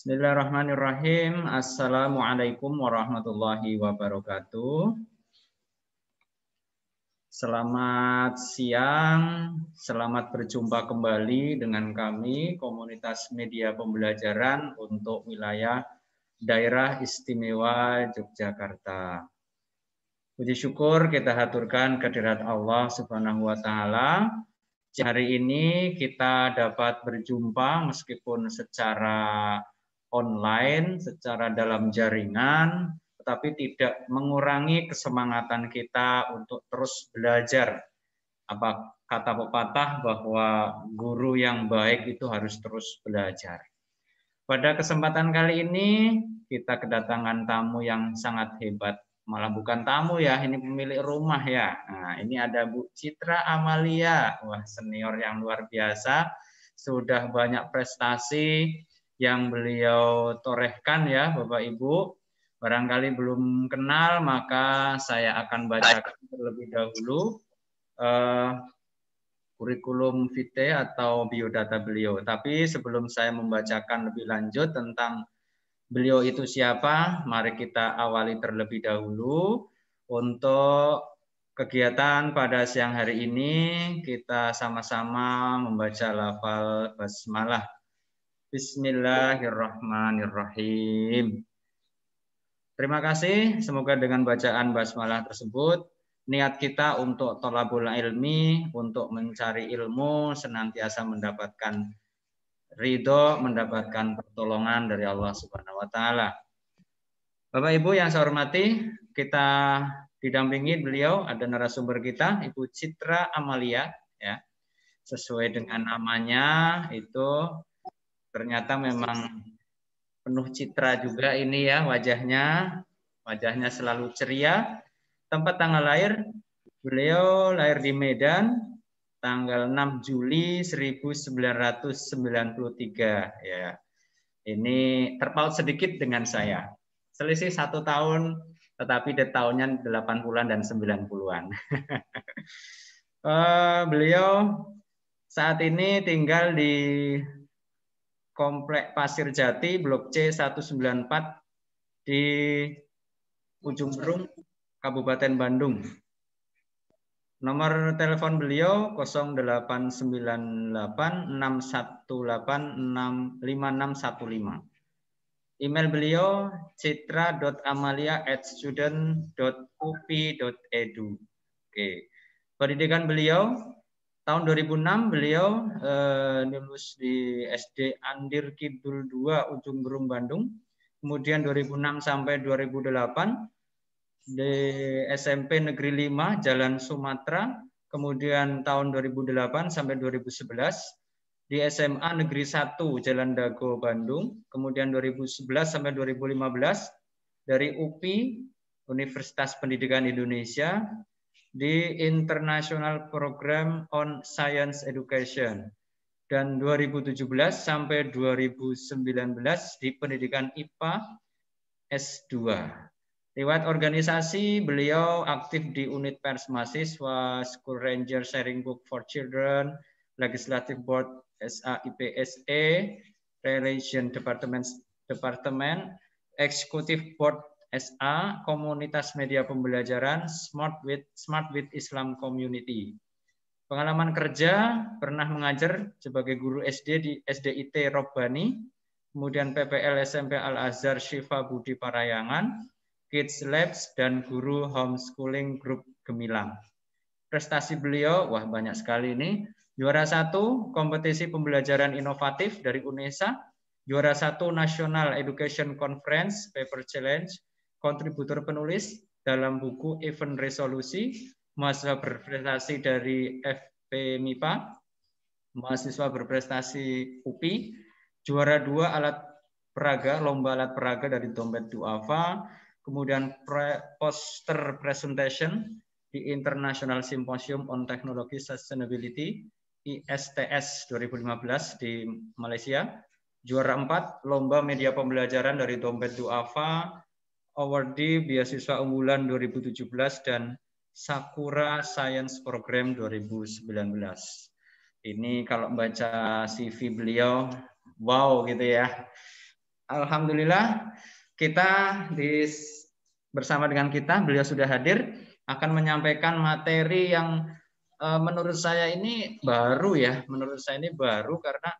Bismillahirrahmanirrahim. Assalamualaikum warahmatullahi wabarakatuh. Selamat siang, selamat berjumpa kembali dengan kami komunitas media pembelajaran untuk wilayah daerah istimewa Yogyakarta. Puji syukur kita haturkan kehadirat Allah Subhanahu wa taala Hari ini kita dapat berjumpa meskipun secara online, secara dalam jaringan, tetapi tidak mengurangi kesemangatan kita untuk terus belajar. Apa kata pepatah bahwa guru yang baik itu harus terus belajar. Pada kesempatan kali ini kita kedatangan tamu yang sangat hebat. Malah bukan tamu ya, ini pemilik rumah ya. Nah, ini ada Bu Citra Amalia. Wah, senior yang luar biasa. Sudah banyak prestasi, yang beliau torehkan ya Bapak Ibu. Barangkali belum kenal maka saya akan bacakan terlebih dahulu uh, kurikulum vitae atau biodata beliau. Tapi sebelum saya membacakan lebih lanjut tentang beliau itu siapa, mari kita awali terlebih dahulu untuk kegiatan pada siang hari ini kita sama-sama membaca lafal basmalah. Bismillahirrahmanirrahim. Terima kasih. Semoga dengan bacaan basmalah tersebut, niat kita untuk tolabul ilmi, untuk mencari ilmu, senantiasa mendapatkan ridho, mendapatkan pertolongan dari Allah Subhanahu wa Ta'ala. Bapak Ibu yang saya hormati, kita didampingi beliau ada narasumber kita Ibu Citra Amalia ya. Sesuai dengan namanya itu Ternyata memang penuh citra juga ini ya wajahnya. Wajahnya selalu ceria. Tempat tanggal lahir, beliau lahir di Medan tanggal 6 Juli 1993 ya. Ini terpaut sedikit dengan saya. Selisih satu tahun, tetapi di tahunnya 80-an dan 90-an. uh, eh, beliau saat ini tinggal di Komplek Pasir Jati, Blok C 194 di Ujung Berung, Kabupaten Bandung. Nomor telepon beliau 089861865615. Email beliau citra.amalia@student.upi.edu. Oke. Pendidikan beliau Tahun 2006 beliau eh, lulus di SD Andir Kidul 2 Ujung Gerung Bandung. Kemudian 2006 sampai 2008 di SMP Negeri 5 Jalan Sumatera. Kemudian tahun 2008 sampai 2011 di SMA Negeri 1 Jalan Dago Bandung. Kemudian 2011 sampai 2015 dari UPI Universitas Pendidikan Indonesia di International Program on Science Education dan 2017 sampai 2019 di pendidikan IPA S2. Lewat organisasi, beliau aktif di unit pers mahasiswa, School Ranger Sharing Book for Children, Legislative Board SAIPSA, e, Relation Department, Department, Executive Board SA Komunitas Media Pembelajaran Smart with Smart with Islam Community. Pengalaman kerja pernah mengajar sebagai guru SD di SDIT Robbani, kemudian PPL SMP Al Azhar Syifa Budi Parayangan, Kids Labs dan guru homeschooling grup Gemilang. Prestasi beliau wah banyak sekali ini. Juara satu kompetisi pembelajaran inovatif dari UNESA, juara satu National Education Conference Paper Challenge kontributor penulis dalam buku Event Resolusi, mahasiswa berprestasi dari FP MIPA, mahasiswa berprestasi UPI, juara dua alat peraga, lomba alat peraga dari dompet duafa, kemudian pre poster presentation di International Symposium on Technology Sustainability ISTS 2015 di Malaysia. Juara empat lomba media pembelajaran dari Dompet Duafa, awardee beasiswa unggulan 2017 dan Sakura Science Program 2019. Ini kalau baca CV beliau, wow gitu ya. Alhamdulillah kita di, bersama dengan kita, beliau sudah hadir akan menyampaikan materi yang eh, menurut saya ini baru ya, menurut saya ini baru karena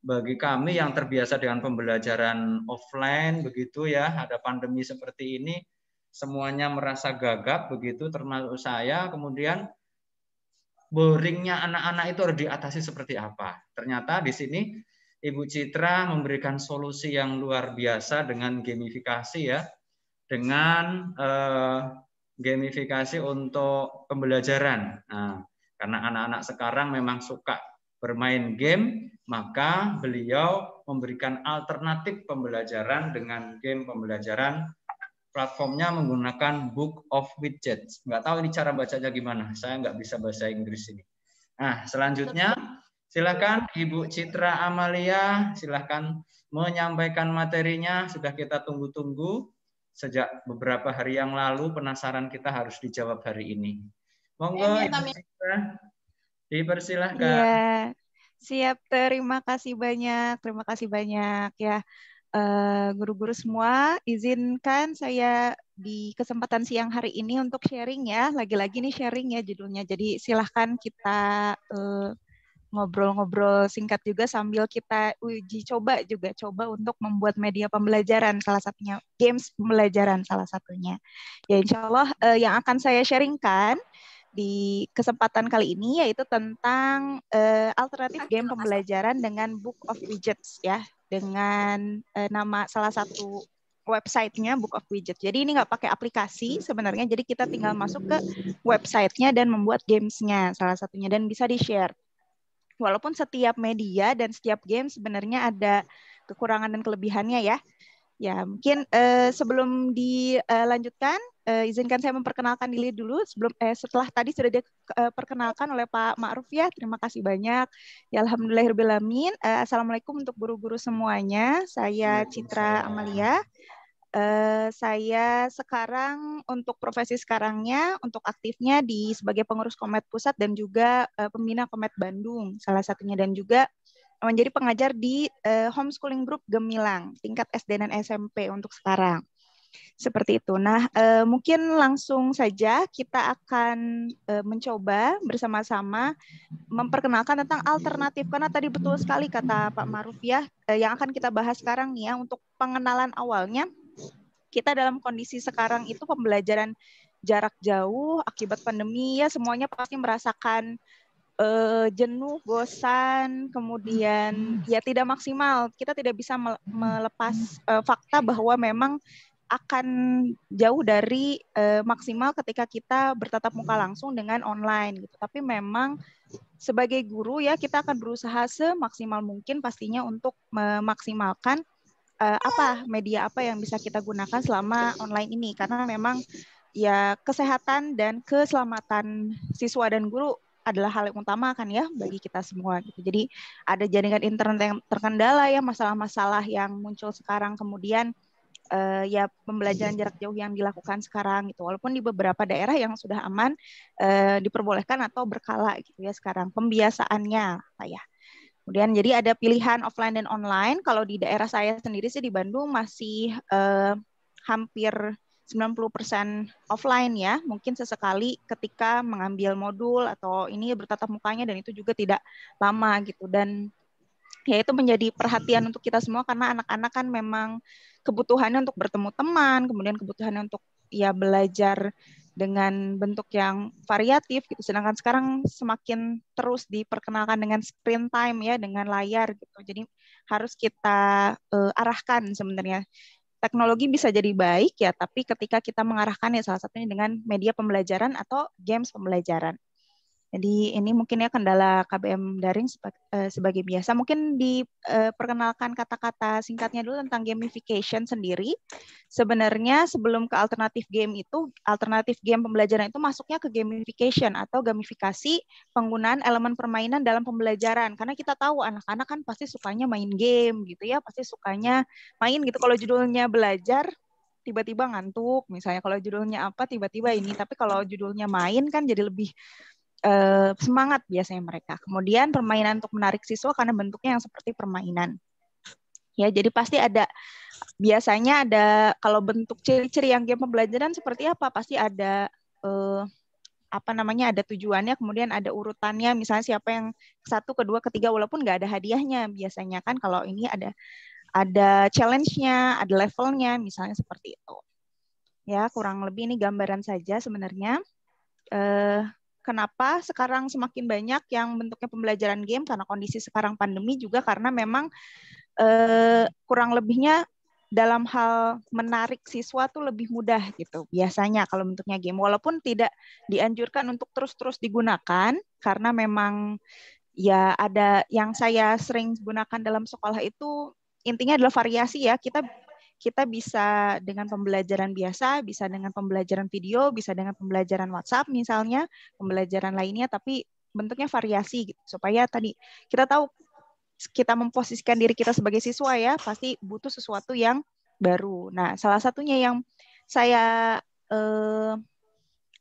bagi kami yang terbiasa dengan pembelajaran offline begitu ya, ada pandemi seperti ini, semuanya merasa gagap begitu termasuk saya, kemudian boringnya anak-anak itu harus diatasi seperti apa. Ternyata di sini Ibu Citra memberikan solusi yang luar biasa dengan gamifikasi ya, dengan eh, gamifikasi untuk pembelajaran. Nah, karena anak-anak sekarang memang suka bermain game, maka beliau memberikan alternatif pembelajaran dengan game pembelajaran platformnya menggunakan Book of Widgets. Nggak tahu ini cara bacanya gimana, saya nggak bisa bahasa Inggris ini. Nah, selanjutnya silakan Ibu Citra Amalia, silakan menyampaikan materinya. Sudah kita tunggu-tunggu sejak beberapa hari yang lalu, penasaran kita harus dijawab hari ini. Monggo, iya, iya, Ibu Citra. Dipersilahkan. Ya. Siap, terima kasih banyak. Terima kasih banyak ya. Eh, guru-guru uh, semua, izinkan saya di kesempatan siang hari ini untuk sharing ya. Lagi-lagi nih sharing ya judulnya. Jadi silahkan kita eh, ngobrol-ngobrol singkat juga sambil kita uji coba juga. Coba untuk membuat media pembelajaran salah satunya. Games pembelajaran salah satunya. Ya insya Allah uh, yang akan saya sharingkan di kesempatan kali ini yaitu tentang uh, alternatif game pembelajaran dengan Book of Widgets ya dengan uh, nama salah satu websitenya Book of Widgets. Jadi ini nggak pakai aplikasi sebenarnya. Jadi kita tinggal masuk ke websitenya dan membuat gamesnya salah satunya dan bisa di share. Walaupun setiap media dan setiap game sebenarnya ada kekurangan dan kelebihannya ya. Ya mungkin eh, sebelum dilanjutkan eh, uh, izinkan saya memperkenalkan diri dulu sebelum eh, setelah tadi sudah diperkenalkan eh, oleh Pak Ma'ruf ya. Terima kasih banyak. Ya alhamdulillahirobbilalamin. Uh, eh, Assalamualaikum untuk guru-guru semuanya. Saya Citra Amalia. Uh, saya sekarang untuk profesi sekarangnya untuk aktifnya di sebagai pengurus Komet Pusat dan juga uh, pembina Komet Bandung salah satunya dan juga menjadi pengajar di uh, homeschooling group Gemilang tingkat SD dan SMP untuk sekarang. Seperti itu. Nah, e, mungkin langsung saja kita akan e, mencoba bersama-sama memperkenalkan tentang alternatif karena tadi betul sekali kata Pak Maruf ya e, yang akan kita bahas sekarang ya untuk pengenalan awalnya kita dalam kondisi sekarang itu pembelajaran jarak jauh akibat pandemi ya semuanya pasti merasakan e, jenuh, bosan, kemudian ya tidak maksimal. Kita tidak bisa melepas e, fakta bahwa memang akan jauh dari uh, maksimal ketika kita bertatap muka hmm. langsung dengan online gitu. Tapi memang sebagai guru ya kita akan berusaha semaksimal mungkin pastinya untuk memaksimalkan uh, apa media apa yang bisa kita gunakan selama online ini karena memang ya kesehatan dan keselamatan siswa dan guru adalah hal yang utama kan ya bagi kita semua gitu. Jadi ada jaringan internet yang terkendala ya masalah-masalah yang muncul sekarang kemudian uh, ya pembelajaran jarak jauh yang dilakukan sekarang gitu walaupun di beberapa daerah yang sudah aman uh, diperbolehkan atau berkala gitu ya sekarang pembiasaannya Pak ya kemudian jadi ada pilihan offline dan online kalau di daerah saya sendiri sih di Bandung masih uh, hampir 90% offline ya, mungkin sesekali ketika mengambil modul atau ini bertatap mukanya dan itu juga tidak lama gitu dan ya itu menjadi perhatian untuk kita semua karena anak-anak kan memang kebutuhannya untuk bertemu teman, kemudian kebutuhannya untuk ya belajar dengan bentuk yang variatif gitu. Sedangkan sekarang semakin terus diperkenalkan dengan screen time ya, dengan layar gitu. Jadi harus kita uh, arahkan sebenarnya. Teknologi bisa jadi baik ya, tapi ketika kita mengarahkan ya salah satunya dengan media pembelajaran atau games pembelajaran. Jadi ini mungkin ya kendala KBM daring eh, sebagai biasa. Mungkin diperkenalkan eh, kata-kata singkatnya dulu tentang gamification sendiri. Sebenarnya sebelum ke alternatif game itu, alternatif game pembelajaran itu masuknya ke gamification atau gamifikasi penggunaan elemen permainan dalam pembelajaran. Karena kita tahu anak-anak kan pasti sukanya main game gitu ya, pasti sukanya main gitu. Kalau judulnya belajar, tiba-tiba ngantuk misalnya kalau judulnya apa tiba-tiba ini tapi kalau judulnya main kan jadi lebih uh, semangat biasanya mereka. Kemudian permainan untuk menarik siswa karena bentuknya yang seperti permainan. Ya, jadi pasti ada biasanya ada kalau bentuk ciri-ciri yang game pembelajaran seperti apa pasti ada uh, apa namanya ada tujuannya kemudian ada urutannya misalnya siapa yang satu kedua ketiga walaupun nggak ada hadiahnya biasanya kan kalau ini ada ada challenge-nya ada levelnya misalnya seperti itu ya kurang lebih ini gambaran saja sebenarnya eh, Kenapa sekarang semakin banyak yang bentuknya pembelajaran game karena kondisi sekarang pandemi juga karena memang eh, kurang lebihnya dalam hal menarik siswa tuh lebih mudah gitu biasanya kalau bentuknya game walaupun tidak dianjurkan untuk terus-terus digunakan karena memang ya ada yang saya sering gunakan dalam sekolah itu intinya adalah variasi ya kita kita bisa dengan pembelajaran biasa, bisa dengan pembelajaran video, bisa dengan pembelajaran WhatsApp misalnya, pembelajaran lainnya, tapi bentuknya variasi gitu. supaya tadi kita tahu kita memposisikan diri kita sebagai siswa ya pasti butuh sesuatu yang baru. Nah, salah satunya yang saya eh,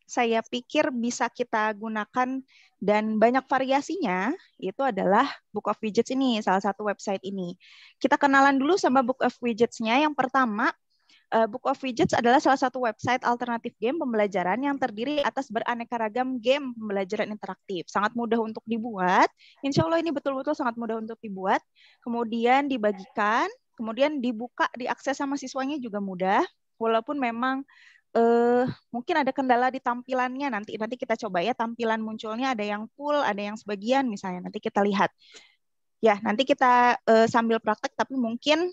saya pikir bisa kita gunakan dan banyak variasinya itu adalah Book of Widgets ini, salah satu website ini. Kita kenalan dulu sama Book of Widgets-nya. Yang pertama, eh, Book of Widgets adalah salah satu website alternatif game pembelajaran yang terdiri atas beraneka ragam game pembelajaran interaktif. Sangat mudah untuk dibuat. Insya Allah ini betul-betul sangat mudah untuk dibuat. Kemudian dibagikan, kemudian dibuka, diakses sama siswanya juga mudah walaupun memang eh, mungkin ada kendala di tampilannya nanti nanti kita coba ya tampilan munculnya ada yang full ada yang sebagian misalnya nanti kita lihat ya nanti kita eh, sambil praktek tapi mungkin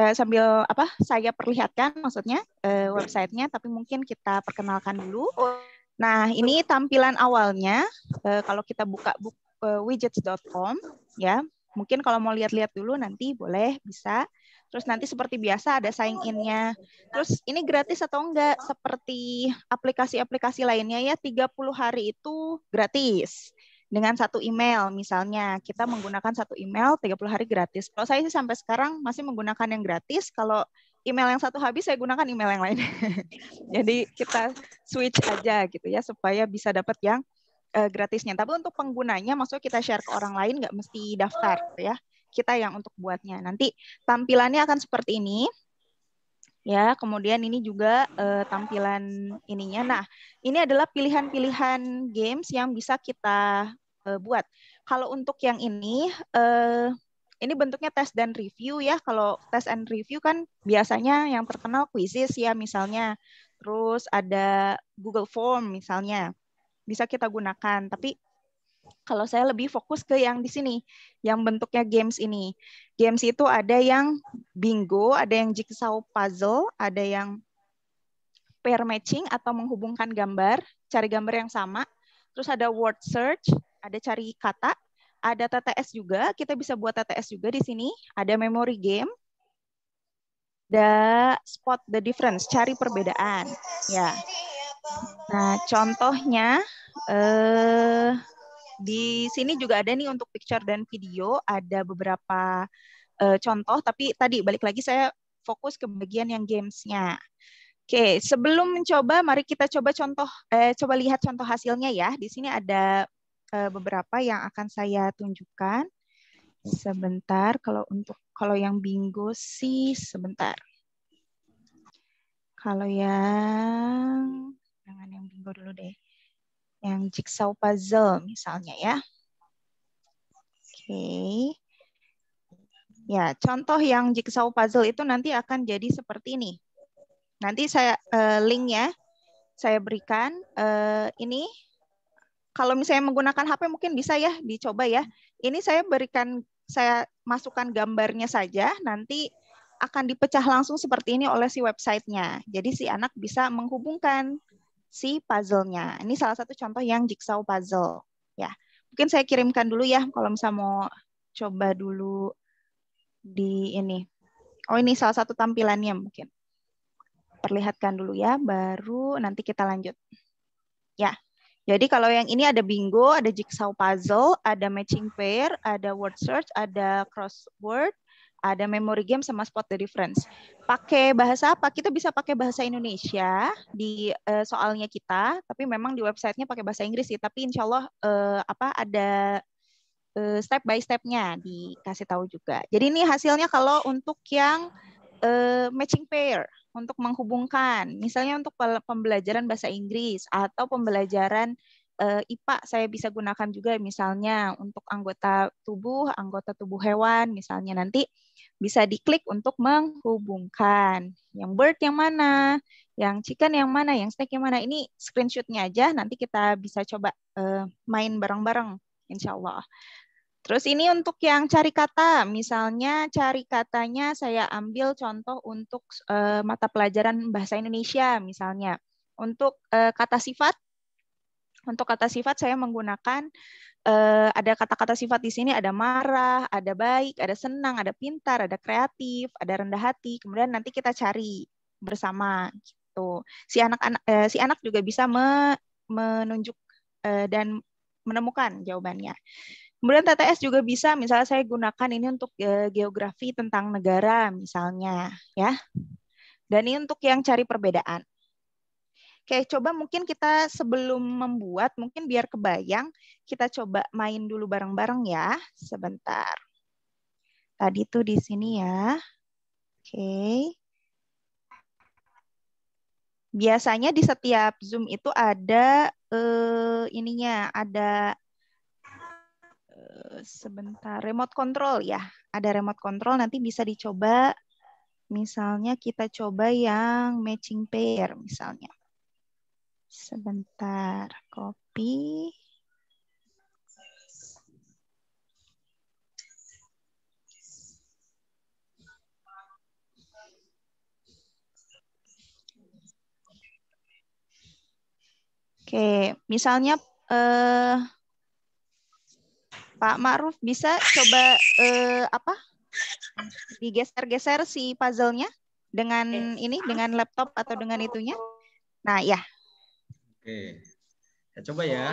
eh, sambil apa saya perlihatkan maksudnya eh, websitenya tapi mungkin kita perkenalkan dulu oh. nah ini tampilan awalnya eh, kalau kita buka bu, eh, widgets.com ya mungkin kalau mau lihat-lihat dulu nanti boleh bisa Terus nanti seperti biasa ada sign in-nya. Terus ini gratis atau enggak seperti aplikasi-aplikasi lainnya ya 30 hari itu gratis dengan satu email misalnya kita menggunakan satu email 30 hari gratis. Kalau saya sih sampai sekarang masih menggunakan yang gratis. Kalau email yang satu habis saya gunakan email yang lain. Jadi kita switch aja gitu ya supaya bisa dapat yang eh, gratisnya. Tapi untuk penggunanya maksudnya kita share ke orang lain nggak mesti daftar gitu ya kita yang untuk buatnya. Nanti tampilannya akan seperti ini. Ya, kemudian ini juga uh, tampilan ininya. Nah, ini adalah pilihan-pilihan games yang bisa kita uh, buat. Kalau untuk yang ini uh, ini bentuknya tes dan review ya. Kalau tes and review kan biasanya yang terkenal quizzes ya misalnya. Terus ada Google Form misalnya. Bisa kita gunakan. Tapi kalau saya lebih fokus ke yang di sini, yang bentuknya games ini. Games itu ada yang bingo, ada yang jigsaw puzzle, ada yang pair matching atau menghubungkan gambar, cari gambar yang sama. Terus ada word search, ada cari kata, ada TTS juga, kita bisa buat TTS juga di sini, ada memory game, ada spot the difference, cari perbedaan. Ya. Nah, contohnya eh di sini juga ada nih untuk picture dan video, ada beberapa uh, contoh, tapi tadi balik lagi saya fokus ke bagian yang gamesnya. Oke, sebelum mencoba, mari kita coba contoh, eh, coba lihat contoh hasilnya ya. Di sini ada uh, beberapa yang akan saya tunjukkan. Sebentar, kalau untuk kalau yang bingo sih sebentar. Kalau yang jangan yang bingo dulu deh yang jigsaw puzzle misalnya ya. Oke. Okay. Ya, contoh yang jigsaw puzzle itu nanti akan jadi seperti ini. Nanti saya link eh, linknya saya berikan uh, ini. Kalau misalnya menggunakan HP mungkin bisa ya dicoba ya. Ini saya berikan saya masukkan gambarnya saja. Nanti akan dipecah langsung seperti ini oleh si websitenya. Jadi si anak bisa menghubungkan si puzzle-nya. Ini salah satu contoh yang jigsaw puzzle. Ya, mungkin saya kirimkan dulu ya kalau misalnya mau coba dulu di ini. Oh ini salah satu tampilannya mungkin. Perlihatkan dulu ya, baru nanti kita lanjut. Ya, jadi kalau yang ini ada bingo, ada jigsaw puzzle, ada matching pair, ada word search, ada crossword, ada memory game sama spot the difference. Pakai bahasa apa? Kita bisa pakai bahasa Indonesia di uh, soalnya kita, tapi memang di websitenya pakai bahasa Inggris sih. Tapi insya Allah uh, apa ada uh, step by stepnya dikasih tahu juga. Jadi ini hasilnya kalau untuk yang uh, matching pair untuk menghubungkan, misalnya untuk pembelajaran bahasa Inggris atau pembelajaran uh, eh, IPA saya bisa gunakan juga misalnya untuk anggota tubuh, anggota tubuh hewan misalnya nanti bisa diklik untuk menghubungkan. Yang bird yang mana, yang chicken yang mana, yang snake yang mana. Ini screenshotnya aja nanti kita bisa coba uh, main bareng-bareng insya Allah. Terus ini untuk yang cari kata, misalnya cari katanya saya ambil contoh untuk uh, mata pelajaran bahasa Indonesia misalnya. Untuk uh, kata sifat untuk kata sifat saya menggunakan eh, ada kata-kata sifat di sini ada marah, ada baik, ada senang, ada pintar, ada kreatif, ada rendah hati. Kemudian nanti kita cari bersama gitu. Si anak-anak eh, si anak juga bisa me, menunjuk eh, dan menemukan jawabannya. Kemudian TTS juga bisa, misalnya saya gunakan ini untuk eh, geografi tentang negara misalnya, ya. Dan ini untuk yang cari perbedaan. Oke, coba mungkin kita sebelum membuat, mungkin biar kebayang, kita coba main dulu bareng-bareng ya. Sebentar. Tadi tuh di sini ya. Oke. Biasanya di setiap Zoom itu ada eh, ininya, ada eh, sebentar remote control ya. Ada remote control nanti bisa dicoba misalnya kita coba yang matching pair misalnya. Sebentar, copy. Oke, misalnya eh, Pak Ma'ruf bisa coba eh, apa? Digeser-geser si puzzle-nya dengan ini, dengan laptop atau dengan itunya. Nah, ya, Oke. Saya coba ya.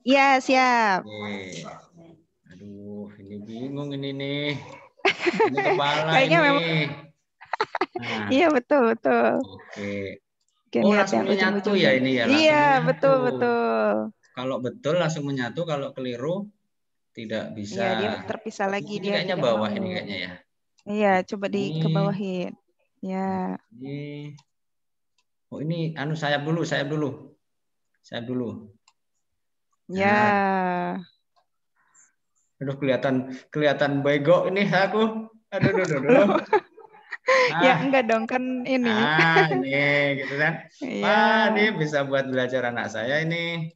Iya, siap. Oke. Aduh, ini bingung ini nih. Ini Kayaknya ini. memang. Nah. iya, betul, betul. Oke. Oke, oh, ya, langsung menyatu ya ini ya. Iya, betul, betul. Kalau betul langsung menyatu, kalau keliru tidak bisa. Iya, dia terpisah lagi ini dia. Kayaknya bawah ini kayaknya ya. Iya, coba di ke bawahin. Ya. Ini. Oh, ini anu sayap dulu, sayap dulu. Saya dulu. Ya. Nah. Aduh kelihatan kelihatan bego ini aku. Aduh aduh aduh. aduh. Nah, ya ah. enggak dong kan ini. Ah, ini gitu kan. Iya. Wah, ini bisa buat belajar anak saya ini.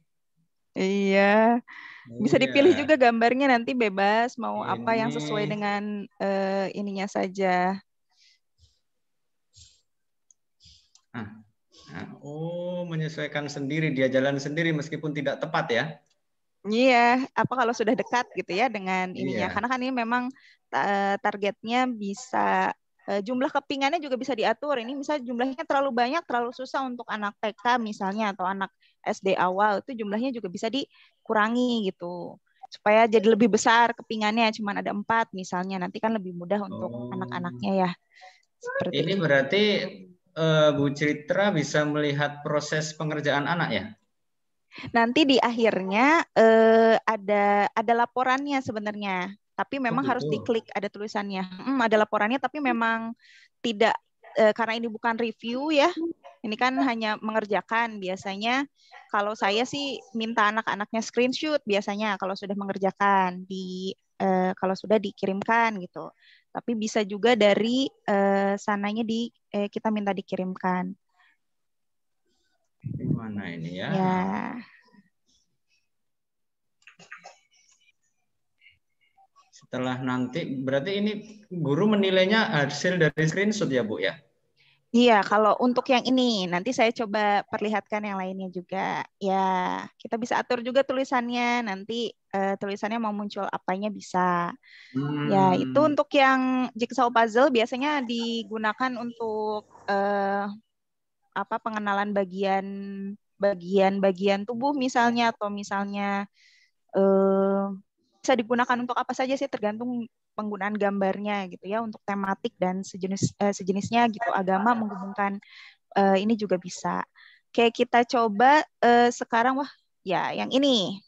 Iya. Bisa iya. dipilih iya. juga gambarnya nanti bebas mau ini. apa yang sesuai dengan uh, ininya saja. Ah, Nah, oh, menyesuaikan sendiri, dia jalan sendiri meskipun tidak tepat ya? Iya, apa kalau sudah dekat gitu ya dengan ini ya. Iya. Karena kan ini memang eh, targetnya bisa eh, jumlah kepingannya juga bisa diatur. Ini misalnya jumlahnya terlalu banyak, terlalu susah untuk anak TK misalnya atau anak SD awal itu jumlahnya juga bisa dikurangi gitu supaya jadi lebih besar kepingannya cuma ada empat misalnya nanti kan lebih mudah untuk oh. anak-anaknya ya. Seperti ini berarti uh, Bu Citra bisa melihat proses pengerjaan anak ya? Nanti di akhirnya uh, ada ada laporannya sebenarnya, tapi memang oh, harus gitu. diklik ada tulisannya. Hmm, ada laporannya tapi memang tidak uh, karena ini bukan review ya. Ini kan hanya mengerjakan biasanya. Kalau saya sih minta anak-anaknya screenshot biasanya kalau sudah mengerjakan di uh, kalau sudah dikirimkan gitu tapi bisa juga dari uh, sananya di eh, kita minta dikirimkan. Ini mana ini ya? Ya. Setelah nanti berarti ini guru menilainya hasil dari screenshot ya, Bu ya? Iya, kalau untuk yang ini nanti saya coba perlihatkan yang lainnya juga. Ya, kita bisa atur juga tulisannya. Nanti uh, tulisannya mau muncul apanya bisa. Ya, hmm. Ya, itu untuk yang jigsaw puzzle biasanya digunakan untuk uh, apa pengenalan bagian bagian-bagian tubuh misalnya atau misalnya uh, bisa digunakan untuk apa saja sih tergantung penggunaan gambarnya gitu ya untuk tematik dan sejenis eh, sejenisnya gitu agama menghubungkan eh, ini juga bisa. Oke kita coba eh, sekarang wah ya yang ini.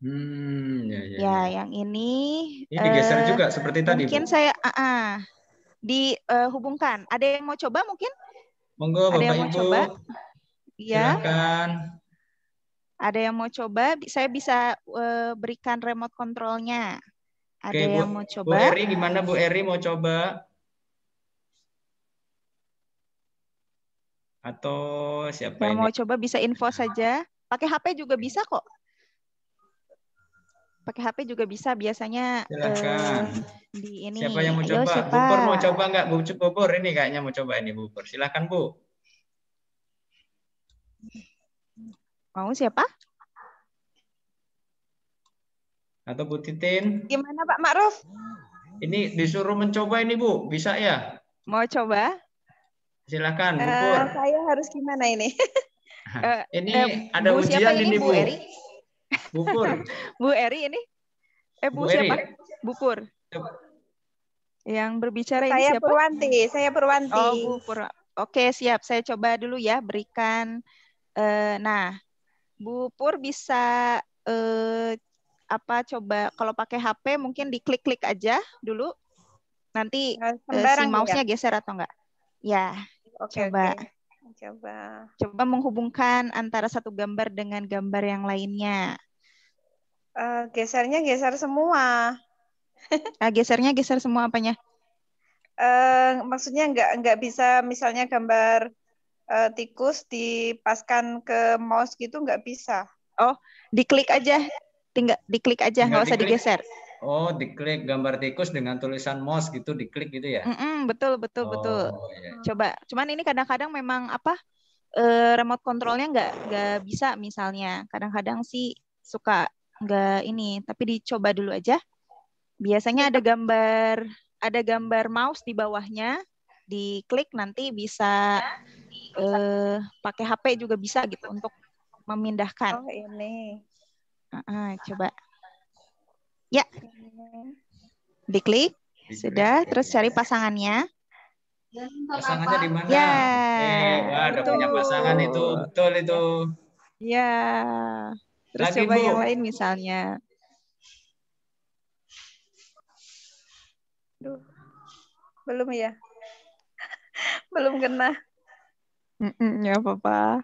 Hmm, ya, ya, ya, ya. yang ini. Ini digeser eh, juga seperti tadi. Mungkin Bu. saya uh, ah, uh, ah, dihubungkan. Eh, Ada yang mau coba mungkin? Monggo Ada Bapak yang mau Ibu. Coba? Ya. Ada yang mau coba? Saya bisa uh, berikan remote kontrolnya. Ada Oke, yang Bu, mau coba? Bu Eri gimana Bu Eri mau coba? Atau siapa yang ini? mau coba bisa info saja. Pakai HP juga bisa kok. Pakai HP juga bisa biasanya. Silakan. Eh, di ini. Siapa yang mau Ayo, coba? Siapa? Bubur mau coba nggak? Bu Bupur ini kayaknya mau coba ini Bupur. Silakan Bu. Mau siapa? Atau Bu Titin? Gimana Pak Ma'ruf? Ini disuruh mencoba ini Bu, bisa ya? Mau coba? Silakan, Bu. Eh, uh, saya harus gimana ini? uh, ini uh, ada Bu ujian ini, ini Bu. Bu Eri? Bu Pur. Bu Eri ini? Eh Bu, Bu siapa? Eri. Bu Pur. Yang berbicara saya ini siapa? Purwanti. Saya Purwanti. Oh, Bu Pur. Oke, siap. Saya coba dulu ya berikan. Uh, nah, Bu Pur bisa eh, apa coba kalau pakai HP mungkin diklik-klik aja dulu. Nanti ya, eh, si mouse-nya ya? geser atau enggak? Ya, okay, coba. Okay. Coba. Coba menghubungkan antara satu gambar dengan gambar yang lainnya. Uh, gesernya geser semua. uh, gesernya geser semua apanya? Uh, maksudnya nggak nggak bisa misalnya gambar uh, tikus dipaskan ke mouse gitu nggak bisa. Oh, diklik aja. Tinggal diklik aja, nggak usah digeser. Oh, diklik gambar tikus dengan tulisan mouse gitu, diklik gitu ya? Mm-mm, betul, betul, oh, betul. Iya. Coba, cuman ini kadang-kadang memang apa eh, remote kontrolnya nggak nggak bisa misalnya. Kadang-kadang sih suka nggak ini, tapi dicoba dulu aja. Biasanya ada gambar ada gambar mouse di bawahnya, diklik nanti bisa uh, pakai HP juga bisa gitu untuk memindahkan. Oh ini. Uh, uh, coba. Ya. Diklik. Sudah. Ya. Terus cari pasangannya. Pasangannya di mana? Ya. Eh, ada punya pasangan itu. Betul itu. Ya. Terus Lagi, coba Bu. yang lain misalnya. Belum ya? Belum kena ya apa-apa.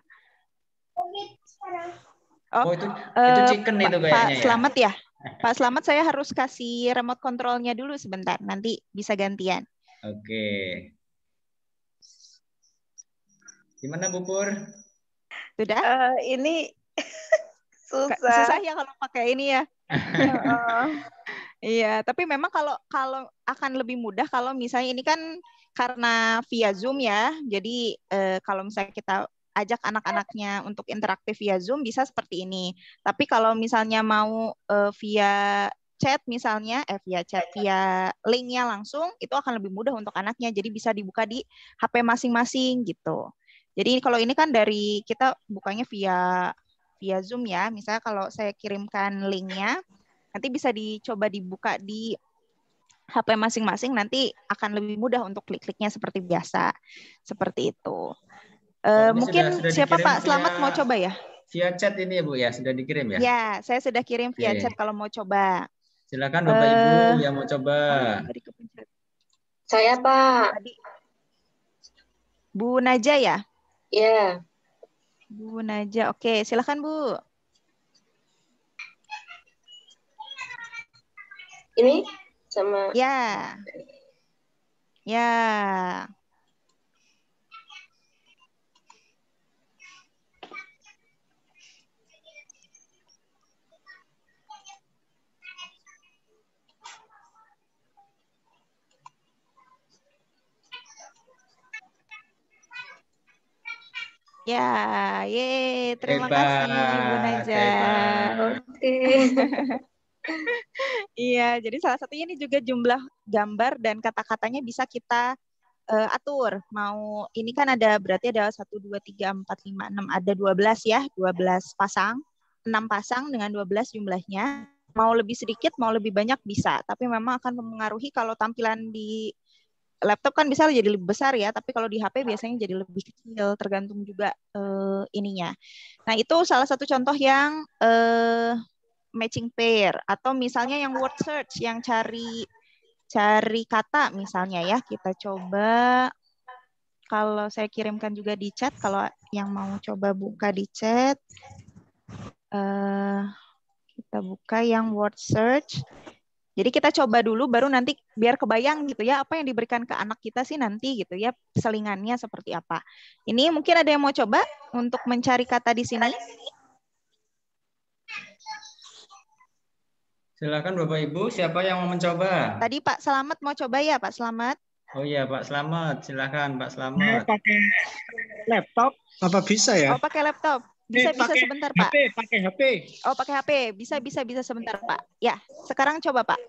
Oh, oh itu, eh, itu chicken itu kayaknya ya? Pak ya? Selamat ya. Pak Selamat saya harus kasih remote kontrolnya dulu sebentar. Nanti bisa gantian. Oke. Okay. Gimana Bu Pur? Sudah? Uh, ini susah. Susah ya kalau pakai ini ya. uh, iya, tapi memang kalau kalau akan lebih mudah kalau misalnya ini kan karena via Zoom ya. Jadi eh, kalau misalnya kita ajak anak-anaknya untuk interaktif via Zoom bisa seperti ini. Tapi kalau misalnya mau eh, via chat misalnya, eh via chat via linknya langsung itu akan lebih mudah untuk anaknya. Jadi bisa dibuka di HP masing-masing gitu. Jadi kalau ini kan dari kita bukanya via via Zoom ya. Misalnya kalau saya kirimkan linknya, nanti bisa dicoba dibuka di HP masing-masing nanti akan lebih mudah untuk klik-kliknya seperti biasa. Seperti itu. Uh, mungkin sudah, sudah siapa Pak Selamat ya. mau coba ya? Via chat ini ya Bu ya, sudah dikirim ya? Ya, saya sudah kirim via okay. chat kalau mau coba. Silakan Bapak uh, Ibu eh, yang mau coba. Saya Pak. Bu Naja ya? Iya. Bu Naja, oke silakan Bu. Ini? sama ya ya Ya, ye, terima hebat, kasih Bu Najah. Oke. Okay iya, jadi salah satunya ini juga jumlah gambar dan kata-katanya bisa kita uh, atur. Mau ini kan ada berarti ada satu, dua, tiga, empat, lima, enam. ada dua belas ya, dua belas pasang. enam pasang dengan dua belas jumlahnya. Mau lebih sedikit, mau lebih banyak bisa, tapi memang akan mempengaruhi kalau tampilan di laptop kan bisa jadi lebih besar ya, tapi kalau di HP biasanya jadi lebih kecil tergantung juga uh, ininya. Nah, itu salah satu contoh yang uh, matching pair atau misalnya yang word search yang cari cari kata misalnya ya kita coba kalau saya kirimkan juga di chat kalau yang mau coba buka di chat uh, kita buka yang word search jadi kita coba dulu baru nanti biar kebayang gitu ya apa yang diberikan ke anak kita sih nanti gitu ya selingannya seperti apa. Ini mungkin ada yang mau coba untuk mencari kata di sini. Silakan Bapak Ibu, siapa yang mau mencoba? Tadi Pak Selamat mau coba ya Pak Selamat? Oh iya Pak Selamat, silakan Pak Selamat. pakai laptop apa bisa ya? Oh pakai laptop. Bisa eh, bisa sebentar HP, Pak. Pakai HP. Oh pakai HP, bisa bisa bisa sebentar Pak. Ya, sekarang coba Pak.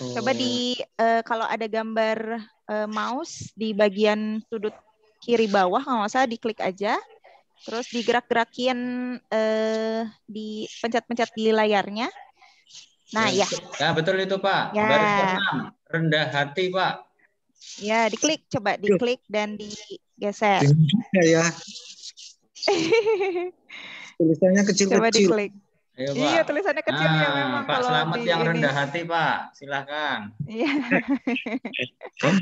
Oh. Coba di uh, kalau ada gambar uh, mouse di bagian sudut kiri bawah nggak usah diklik aja terus digerak-gerakin eh, di pencet-pencet di layarnya. Nah, ya. Ya, ya betul itu, Pak. Ya. Baris rendah hati, Pak. Ya, diklik coba, diklik dan digeser. Ya. Tulisannya kecil-kecil. Coba diklik. Ayo, Iya, tulisannya kecil nah, ya ah, memang Pak kalau Selamat yang ini. rendah hati, Pak. Silahkan. Iya.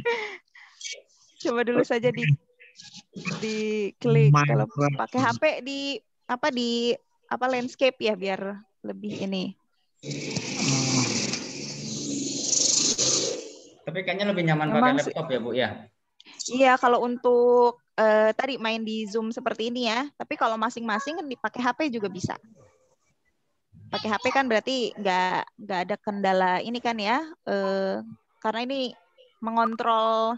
Coba dulu saja di di diklik kalau pakai HP di apa di apa landscape ya biar lebih ini tapi kayaknya lebih nyaman Memang, pakai laptop ya bu ya iya kalau untuk uh, tadi main di zoom seperti ini ya tapi kalau masing-masing kan dipakai HP juga bisa pakai HP kan berarti nggak nggak ada kendala ini kan ya eh, karena ini mengontrol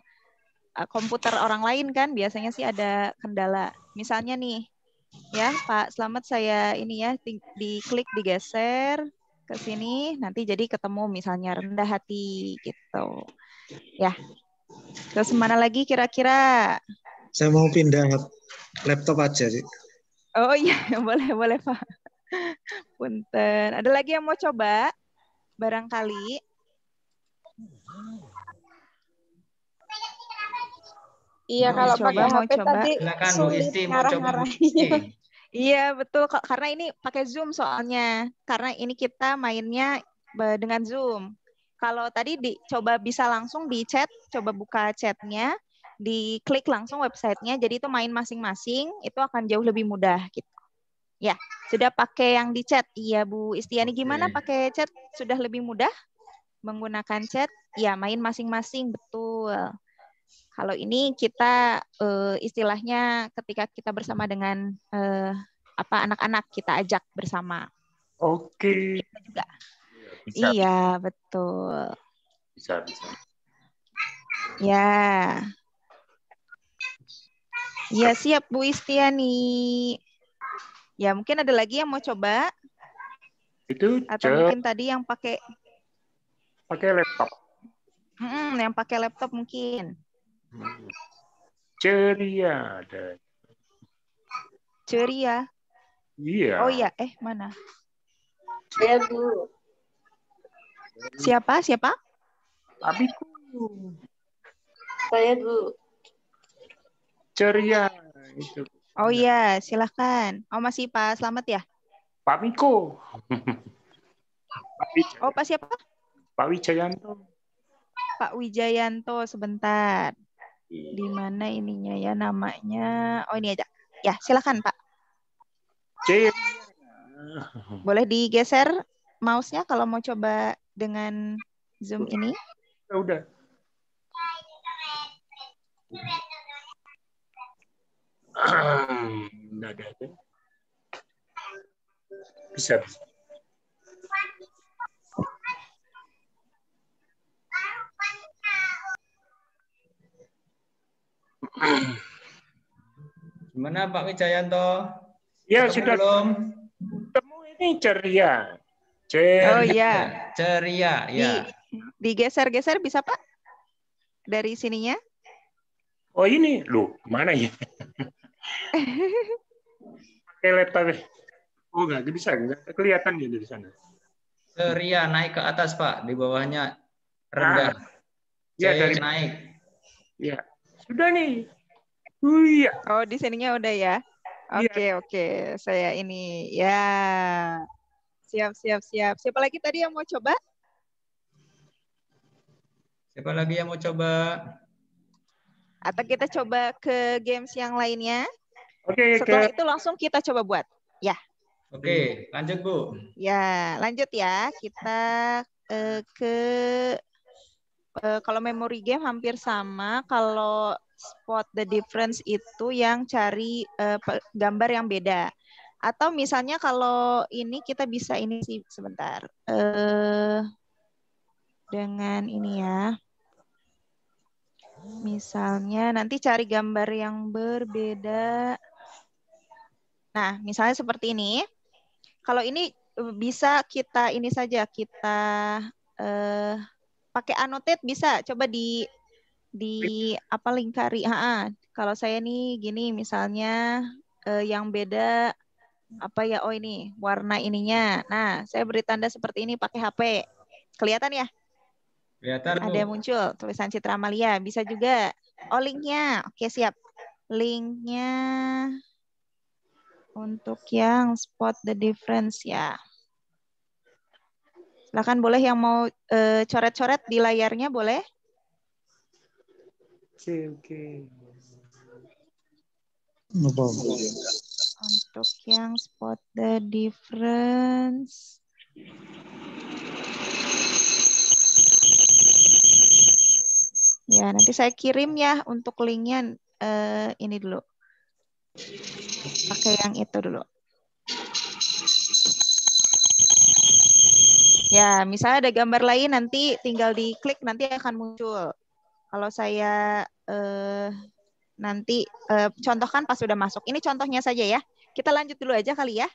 Eh, komputer orang lain kan biasanya sih ada kendala. Misalnya nih, ya Pak Selamat saya ini ya di klik digeser ke sini nanti jadi ketemu misalnya rendah hati gitu. Ya. Terus mana lagi kira-kira? Saya mau pindah laptop aja sih. Oh iya, boleh boleh Pak. Punten. Ada lagi yang mau coba? Barangkali. Iya mau kalau pakai mau HP coba. tadi Silakan, sulit Isti, ngarah coba, Iya betul karena ini pakai Zoom soalnya karena ini kita mainnya dengan Zoom. Kalau tadi dicoba bisa langsung di chat, coba buka chatnya, diklik langsung websitenya. Jadi itu main masing-masing, itu akan jauh lebih mudah gitu. Ya, sudah pakai yang di chat. Iya Bu Istiani, gimana pakai chat? Sudah lebih mudah menggunakan chat? Ya, main masing-masing, betul. Kalau ini kita uh, istilahnya ketika kita bersama dengan uh, apa anak-anak kita ajak bersama. Oke. Okay. Gitu iya, iya betul. Bisa bisa. Ya. Ya siap Bu Istiani. Ya mungkin ada lagi yang mau coba. Itu atau mungkin tadi yang pakai pakai laptop. Hmm, yang pakai laptop mungkin. Ceria ada. Ceria. Iya. Oh iya, eh mana? Saya dulu. Siapa? Siapa? Abiku. Saya dulu. Ceria itu. Oh iya, silahkan. Oh masih Pak Selamat ya? Pak Miko. oh Pak siapa? Pak Wijayanto. Pak Wijayanto sebentar. Iya. Di mana ininya ya namanya? Oh ini aja. Ya, silakan Pak. C. Boleh digeser mouse-nya kalau mau coba dengan Zoom ini? Ya, udah. udah. Bisa, bisa. Gimana Pak Wijayanto? Ya Ketemu sudah. Belum? Temu ini ceria. Ceria. Oh iya. Ceria, ya. Di, digeser-geser bisa Pak? Dari sininya? Oh ini, lu mana ya? Pakai laptop. Oh nggak bisa, enggak kelihatan ya dari sana. Ceria naik ke atas pak, di bawahnya rendah. Ah. ya dari naik. Ya sudah nih. Oh, iya. Oh, di sininya udah ya. Iya. Oke, okay, oke. Okay. Saya ini ya. Siap, siap, siap. Siapa lagi tadi yang mau coba? Siapa lagi yang mau coba? Atau kita coba ke games yang lainnya? Oke, okay, Setelah okay. itu langsung kita coba buat. Ya. Oke, lanjut Bu. Ya, lanjut ya. Kita uh, ke uh, kalau memory game hampir sama. Kalau spot the difference itu yang cari uh, gambar yang beda. Atau misalnya kalau ini kita bisa ini sih sebentar. Uh, dengan ini ya. Misalnya nanti cari gambar yang berbeda. Nah, misalnya seperti ini. Kalau ini bisa kita ini saja kita uh, pakai annotate bisa coba di di apa lingkari ha, ha. kalau saya nih gini misalnya eh, yang beda apa ya oh ini warna ininya nah saya beri tanda seperti ini pakai HP kelihatan ya kelihatan ada yang muncul tulisan Citra Malia bisa juga oh linknya oke siap linknya untuk yang spot the difference ya Silahkan boleh yang mau eh, coret-coret di layarnya boleh. Oke, oke. Untuk yang spot the difference. Ya, nanti saya kirim ya untuk linknya uh, ini dulu. Pakai yang itu dulu. Ya, misalnya ada gambar lain nanti tinggal diklik nanti akan muncul. Kalau saya eh, nanti eh, contohkan pas sudah masuk. Ini contohnya saja ya. Kita lanjut dulu aja kali ya.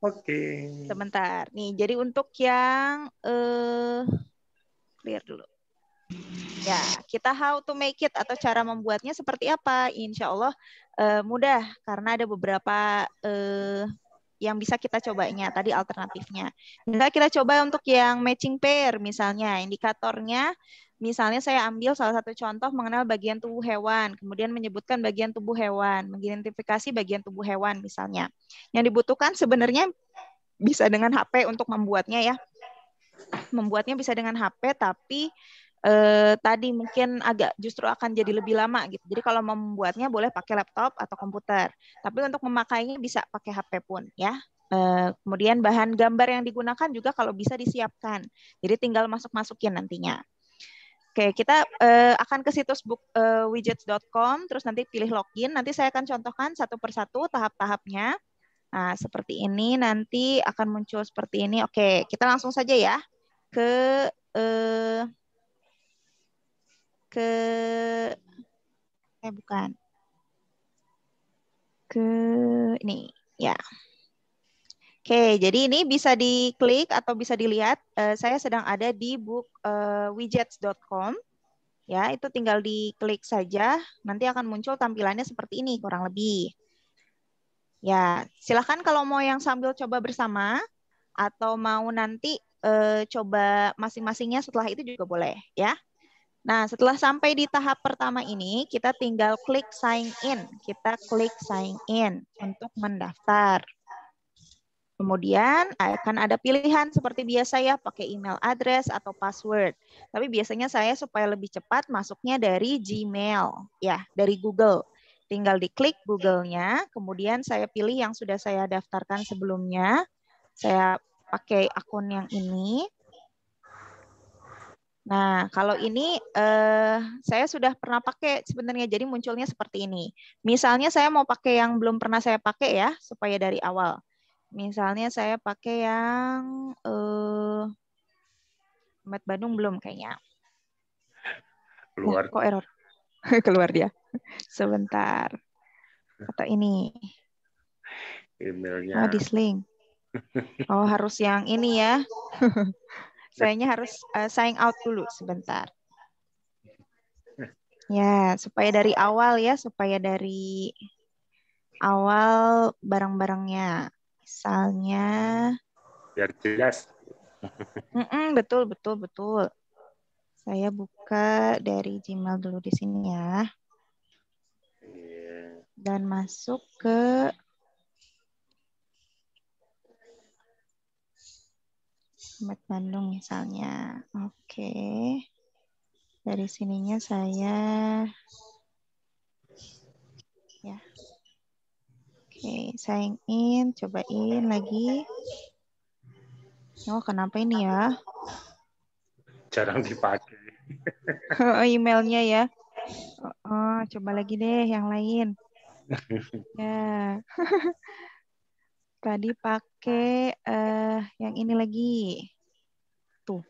Oke. Okay. Sebentar. Nih, jadi untuk yang eh, clear dulu. Ya, kita how to make it atau cara membuatnya seperti apa? Insya Allah eh, mudah karena ada beberapa eh, yang bisa kita cobanya tadi alternatifnya. Misalnya kita coba untuk yang matching pair misalnya indikatornya misalnya saya ambil salah satu contoh mengenal bagian tubuh hewan, kemudian menyebutkan bagian tubuh hewan, mengidentifikasi bagian tubuh hewan misalnya. Yang dibutuhkan sebenarnya bisa dengan HP untuk membuatnya ya. Membuatnya bisa dengan HP tapi eh, tadi mungkin agak justru akan jadi lebih lama gitu. Jadi kalau membuatnya boleh pakai laptop atau komputer, tapi untuk memakainya bisa pakai HP pun ya. Eh, kemudian bahan gambar yang digunakan juga kalau bisa disiapkan. Jadi tinggal masuk-masukin nantinya. Oke, kita eh, akan ke situs eh, widgets.com terus nanti pilih login. Nanti saya akan contohkan satu persatu tahap-tahapnya. Nah, seperti ini nanti akan muncul seperti ini. Oke, kita langsung saja ya ke eh, ke eh bukan ke ini ya. Oke, jadi ini bisa diklik atau bisa dilihat. Uh, saya sedang ada di book uh, eh, widgets.com. Ya, itu tinggal diklik saja. Nanti akan muncul tampilannya seperti ini kurang lebih. Ya, silahkan kalau mau yang sambil coba bersama atau mau nanti uh, coba masing-masingnya setelah itu juga boleh ya. Nah, setelah sampai di tahap pertama ini, kita tinggal klik sign in. Kita klik sign in untuk mendaftar. Kemudian akan ada pilihan seperti biasa ya pakai email address atau password. Tapi biasanya saya supaya lebih cepat masuknya dari Gmail ya, dari Google. Tinggal diklik Google-nya, kemudian saya pilih yang sudah saya daftarkan sebelumnya. Saya pakai akun yang ini. Nah, kalau ini eh, saya sudah pernah pakai sebenarnya, jadi munculnya seperti ini. Misalnya saya mau pakai yang belum pernah saya pakai ya, supaya dari awal. Misalnya saya pakai yang eh, Met Bandung belum kayaknya. Keluar. Oh, kok error? Keluar dia. Sebentar. Atau ini. Emailnya. Oh, dislink. Oh, harus yang ini ya. Soalnya harus uh, sign out dulu sebentar. Ya, supaya dari awal ya, supaya dari awal barang-barangnya. Misalnya biar jelas. Mm -mm, betul, betul, betul. Saya buka dari Gmail dulu di sini ya. Iya. Dan masuk ke Sumat Bandung misalnya. Oke. Okay. Dari sininya saya ya. Oke, okay. sign in, cobain lagi. Oh, kenapa ini ya? Jarang dipakai. oh, emailnya ya. Oh, oh, coba lagi deh yang lain. ya. Tadi pakai uh, yang ini lagi. Tuh.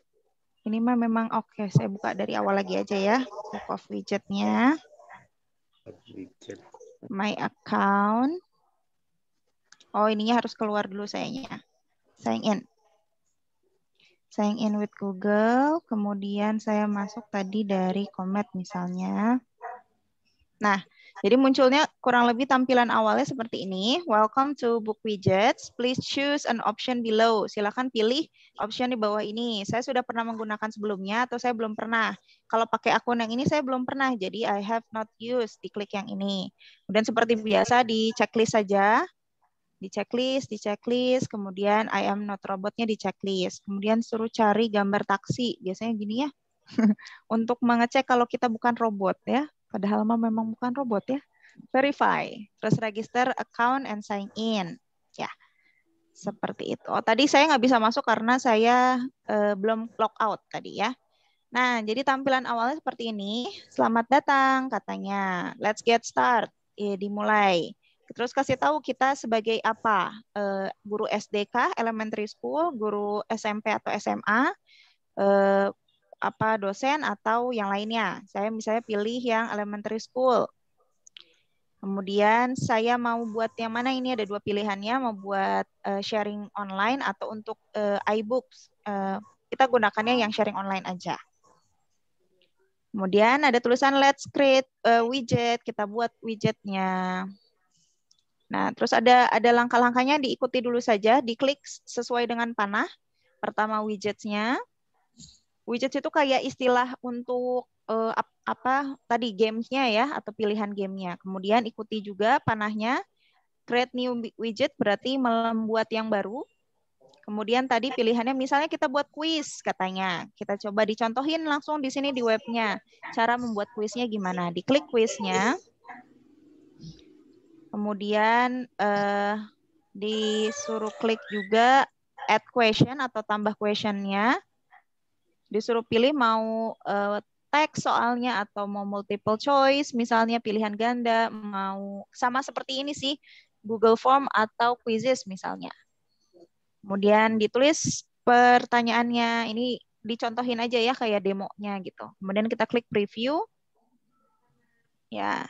Ini mah memang oke. Okay. Saya buka dari awal lagi aja ya. Book of widgetnya. Widget. My account. Oh, ininya harus keluar dulu sayangnya. Sign in. Sign in with Google. Kemudian saya masuk tadi dari Comet misalnya. Nah, jadi munculnya kurang lebih tampilan awalnya seperti ini. Welcome to Book Widgets. Please choose an option below. Silakan pilih option di bawah ini. Saya sudah pernah menggunakan sebelumnya atau saya belum pernah. Kalau pakai akun yang ini saya belum pernah. Jadi I have not used. Diklik yang ini. Kemudian seperti biasa di checklist saja. Di checklist, di checklist, kemudian I am not robotnya di checklist. Kemudian suruh cari gambar taksi. Biasanya gini ya. Untuk mengecek kalau kita bukan robot ya. Padahal mah memang bukan robot ya. Verify, terus register account and sign in. Ya, seperti itu. Oh, tadi saya nggak bisa masuk karena saya eh, belum log out tadi ya. Nah, jadi tampilan awalnya seperti ini. Selamat datang katanya. Let's get start. Ya, dimulai. Terus kasih tahu kita sebagai apa? Eh, guru SDK, elementary school, guru SMP atau SMA, eh, apa dosen atau yang lainnya. Saya misalnya pilih yang elementary school. Kemudian saya mau buat yang mana ini ada dua pilihannya, mau buat uh, sharing online atau untuk uh, eh, iBooks. Uh, eh, kita gunakannya yang sharing online aja. Kemudian ada tulisan let's create a widget, kita buat widgetnya. Nah, terus ada ada langkah-langkahnya diikuti dulu saja, diklik sesuai dengan panah. Pertama widgetnya, Widget itu kayak istilah untuk uh, apa tadi gamesnya ya atau pilihan gamenya. Kemudian ikuti juga panahnya. Create new widget berarti membuat yang baru. Kemudian tadi pilihannya misalnya kita buat kuis katanya. Kita coba dicontohin langsung di sini di webnya. Cara membuat kuisnya gimana? Diklik kuisnya. Kemudian eh, disuruh klik juga add question atau tambah questionnya disuruh pilih mau uh, teks soalnya atau mau multiple choice misalnya pilihan ganda mau sama seperti ini sih Google Form atau quizzes misalnya kemudian ditulis pertanyaannya ini dicontohin aja ya kayak demonya gitu kemudian kita klik preview ya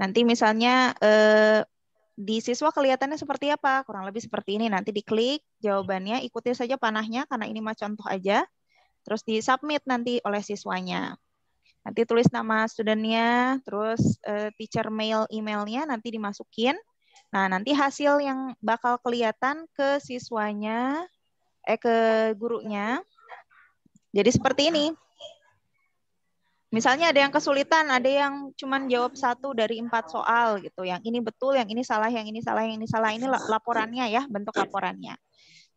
nanti misalnya eh, di siswa kelihatannya seperti apa kurang lebih seperti ini nanti diklik jawabannya ikuti saja panahnya karena ini mah contoh aja terus di submit nanti oleh siswanya. Nanti tulis nama studentnya, terus uh, teacher mail emailnya nanti dimasukin. Nah, nanti hasil yang bakal kelihatan ke siswanya, eh ke gurunya. Jadi seperti ini. Misalnya ada yang kesulitan, ada yang cuman jawab satu dari empat soal gitu. Yang ini betul, yang ini salah, yang ini salah, yang ini salah. Ini laporannya ya, bentuk laporannya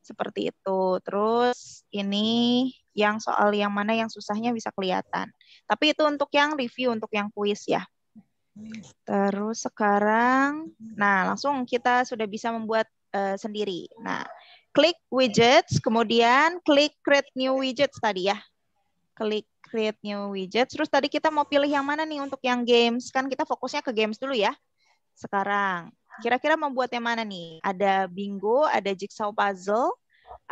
seperti itu. Terus ini yang soal yang mana yang susahnya bisa kelihatan. Tapi itu untuk yang review, untuk yang kuis ya. Terus sekarang, nah langsung kita sudah bisa membuat uh, sendiri. Nah, klik widgets, kemudian klik create new widgets tadi ya. Klik create new widgets. Terus tadi kita mau pilih yang mana nih untuk yang games? Kan kita fokusnya ke games dulu ya. Sekarang Kira-kira membuat yang mana nih? Ada bingo, ada jigsaw puzzle,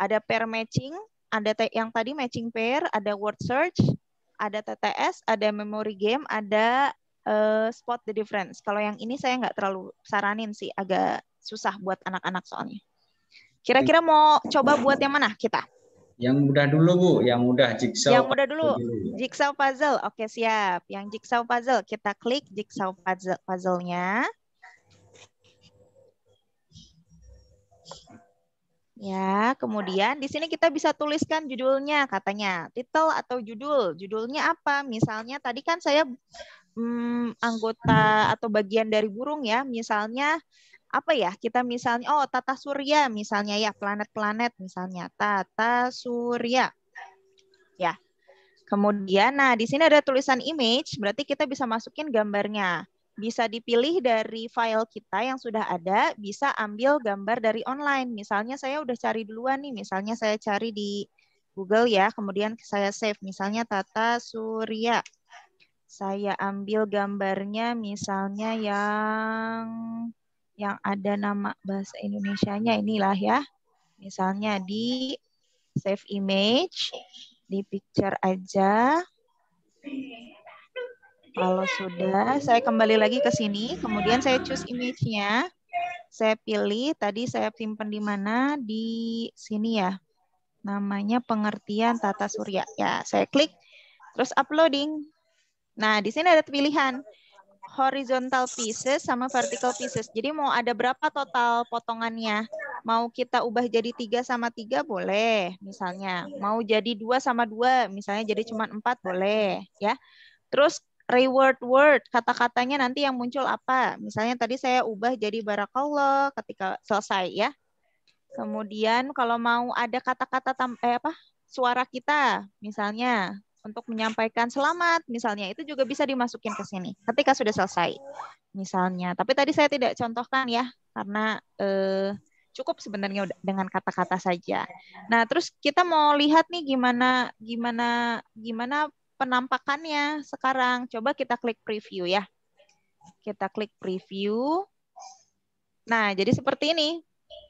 ada pair matching, ada yang tadi matching pair, ada word search, ada TTS, ada memory game, ada uh, spot the difference. Kalau yang ini saya nggak terlalu saranin sih, agak susah buat anak-anak soalnya. Kira-kira mau coba buat yang mana kita? Yang mudah dulu Bu, yang mudah jigsaw. Yang mudah dulu, jigsaw puzzle. Oke siap. Yang jigsaw puzzle kita klik jigsaw puzzle puzzle Ya, kemudian di sini kita bisa tuliskan judulnya katanya, title atau judul. Judulnya apa? Misalnya tadi kan saya hmm, anggota atau bagian dari burung ya, misalnya apa ya? Kita misalnya oh tata surya misalnya ya, planet-planet misalnya tata surya. Ya. Kemudian nah di sini ada tulisan image, berarti kita bisa masukin gambarnya bisa dipilih dari file kita yang sudah ada, bisa ambil gambar dari online. Misalnya saya udah cari duluan nih, misalnya saya cari di Google ya, kemudian saya save. Misalnya Tata Surya. Saya ambil gambarnya misalnya yang yang ada nama bahasa Indonesia-nya inilah ya. Misalnya di save image, di picture aja. Kalau sudah, saya kembali lagi ke sini. Kemudian saya choose image-nya. Saya pilih, tadi saya simpan di mana? Di sini ya. Namanya pengertian tata surya. Ya, saya klik. Terus uploading. Nah, di sini ada pilihan horizontal pieces sama vertical pieces. Jadi mau ada berapa total potongannya? Mau kita ubah jadi tiga sama tiga boleh misalnya. Mau jadi dua sama dua misalnya jadi cuma empat boleh ya. Terus reward word kata-katanya nanti yang muncul apa misalnya tadi saya ubah jadi barakallah ketika selesai ya kemudian kalau mau ada kata-kata eh, apa suara kita misalnya untuk menyampaikan selamat misalnya itu juga bisa dimasukin ke sini ketika sudah selesai misalnya tapi tadi saya tidak contohkan ya karena eh, cukup sebenarnya dengan kata-kata saja nah terus kita mau lihat nih gimana gimana gimana penampakannya sekarang. Coba kita klik preview ya. Kita klik preview. Nah, jadi seperti ini.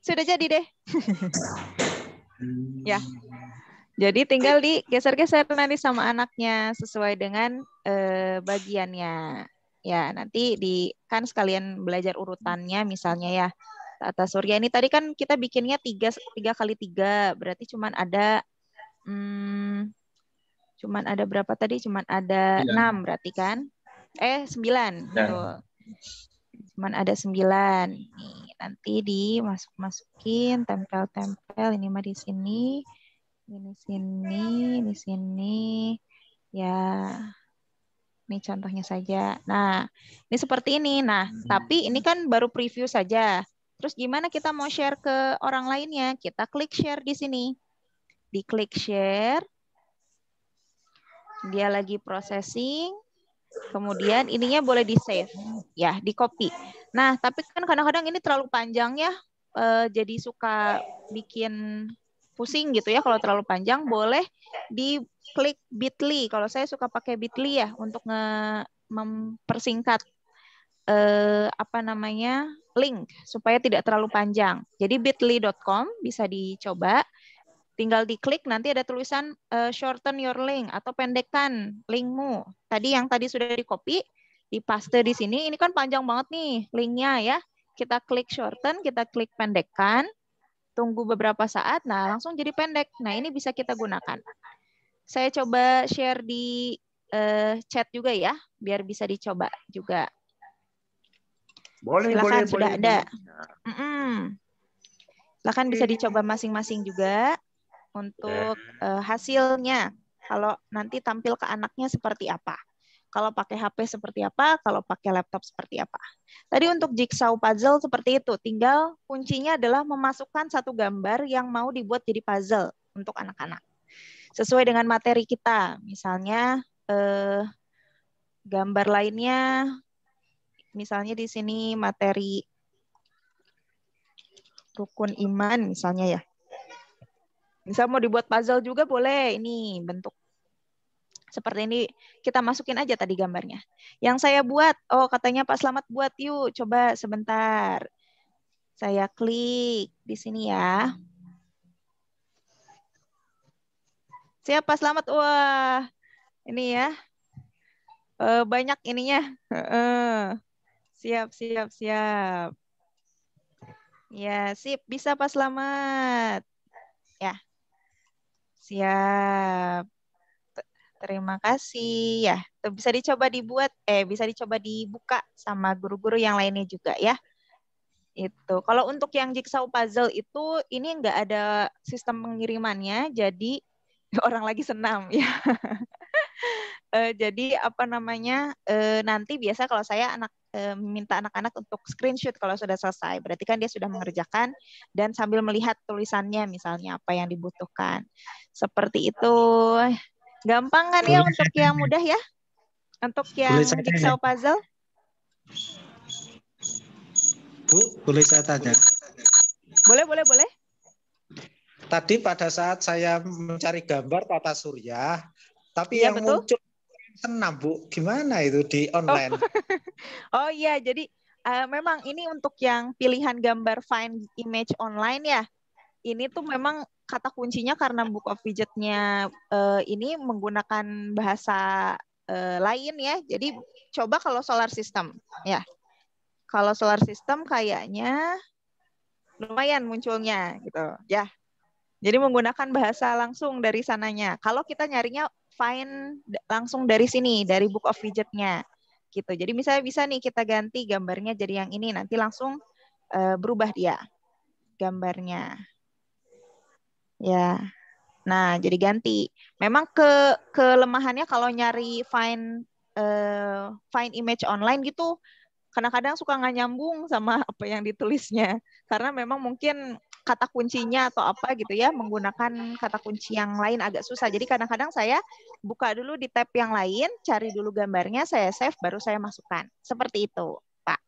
Sudah jadi deh. ya. Jadi tinggal digeser-geser nanti sama anaknya sesuai dengan eh, bagiannya. Ya, nanti di kan sekalian belajar urutannya misalnya ya. Tata surya ini tadi kan kita bikinnya tiga tiga kali tiga berarti cuman ada hmm, Cuman ada berapa tadi? Cuman ada enam berarti kan? Eh sembilan. Cuman ada sembilan. nanti dimasuk masukin tempel-tempel ini mah di sini, ini sini, ini sini. Ya, ini contohnya saja. Nah, ini seperti ini. Nah, hmm. tapi ini kan baru preview saja. Terus gimana kita mau share ke orang lainnya? Kita klik share di sini. Diklik share. Dia lagi processing. Kemudian ininya boleh di save, ya, di copy. Nah, tapi kan kadang-kadang ini terlalu panjang ya, e, jadi suka bikin pusing gitu ya. Kalau terlalu panjang, boleh di klik Bitly. Kalau saya suka pakai Bitly ya untuk nge mempersingkat eh, apa namanya link supaya tidak terlalu panjang. Jadi bitly.com bisa dicoba Tinggal diklik nanti ada tulisan uh, shorten your link atau pendekkan linkmu. Tadi yang tadi sudah di copy, dipaste di sini. Ini kan panjang banget nih linknya ya. Kita klik shorten, kita klik pendekkan. Tunggu beberapa saat, nah langsung jadi pendek. Nah ini bisa kita gunakan. Saya coba share di uh, chat juga ya, biar bisa dicoba juga. Boleh, Silakan, boleh, sudah boleh. ada. Mm -mm. Silakan bisa dicoba masing-masing juga. Iya. untuk uh, hasilnya. Kalau nanti tampil ke anaknya seperti apa. Kalau pakai HP seperti apa, kalau pakai laptop seperti apa. Tadi untuk jigsaw puzzle seperti itu, tinggal kuncinya adalah memasukkan satu gambar yang mau dibuat jadi puzzle untuk anak-anak. Sesuai dengan materi kita, misalnya eh, gambar lainnya, misalnya di sini materi rukun iman misalnya ya. Misal mau dibuat puzzle juga boleh ini bentuk seperti ini kita masukin aja tadi gambarnya. Yang saya buat, oh katanya Pak Selamat buat yuk, coba sebentar. Saya klik di sini ya. Siapa Selamat? Wah, ini ya. E, banyak ininya. E, Siap, siap, siap. Ya, sip. Bisa Pak Selamat. Ya, Siap. Terima kasih. Ya, bisa dicoba dibuat eh bisa dicoba dibuka sama guru-guru yang lainnya juga ya. Itu. Kalau untuk yang jigsaw puzzle itu ini enggak ada sistem pengirimannya, jadi orang lagi senam ya. uh, jadi apa namanya uh, nanti biasa kalau saya anak uh, minta anak-anak untuk screenshot kalau sudah selesai berarti kan dia sudah mengerjakan dan sambil melihat tulisannya misalnya apa yang dibutuhkan seperti itu gampang kan ya untuk yang mudah ya untuk yang jigsaw puzzle Bu boleh saya tanya boleh boleh boleh tadi pada saat saya mencari gambar tata surya tapi ya, yang betul. muncul kena bu gimana itu di oh. online oh, oh iya jadi uh, memang ini untuk yang pilihan gambar fine image online ya ini tuh memang kata kuncinya karena book of widgetnya uh, ini menggunakan bahasa uh, lain ya jadi coba kalau solar system ya kalau solar system kayaknya lumayan munculnya gitu ya jadi menggunakan bahasa langsung dari sananya. Kalau kita nyarinya find langsung dari sini, dari book of widgetnya. Gitu. Jadi misalnya bisa nih kita ganti gambarnya jadi yang ini, nanti langsung uh, berubah dia gambarnya. Ya. Nah, jadi ganti. Memang ke kelemahannya kalau nyari find uh, find image online gitu kadang-kadang suka nggak nyambung sama apa yang ditulisnya karena memang mungkin kata kuncinya atau apa gitu ya menggunakan kata kunci yang lain agak susah. Jadi kadang-kadang saya buka dulu di tab yang lain, cari dulu gambarnya, saya save baru saya masukkan. Seperti itu, Pak.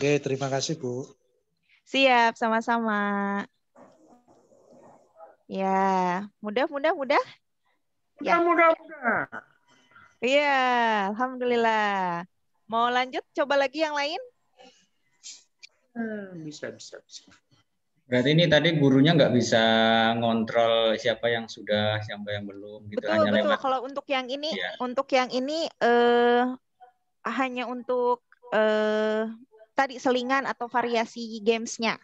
Oke, terima kasih, Bu. Siap, sama-sama. Ya, mudah mudah mudah. Ya, mudah mudah. Iya, alhamdulillah. Mau lanjut coba lagi yang lain? Hmm, bisa bisa bisa. Berarti ini tadi gurunya nggak bisa ngontrol siapa yang sudah, siapa yang belum, gitu betul, hanya betul. Kalau untuk yang ini, ya. untuk yang ini eh, hanya untuk eh, tadi selingan atau variasi gamesnya.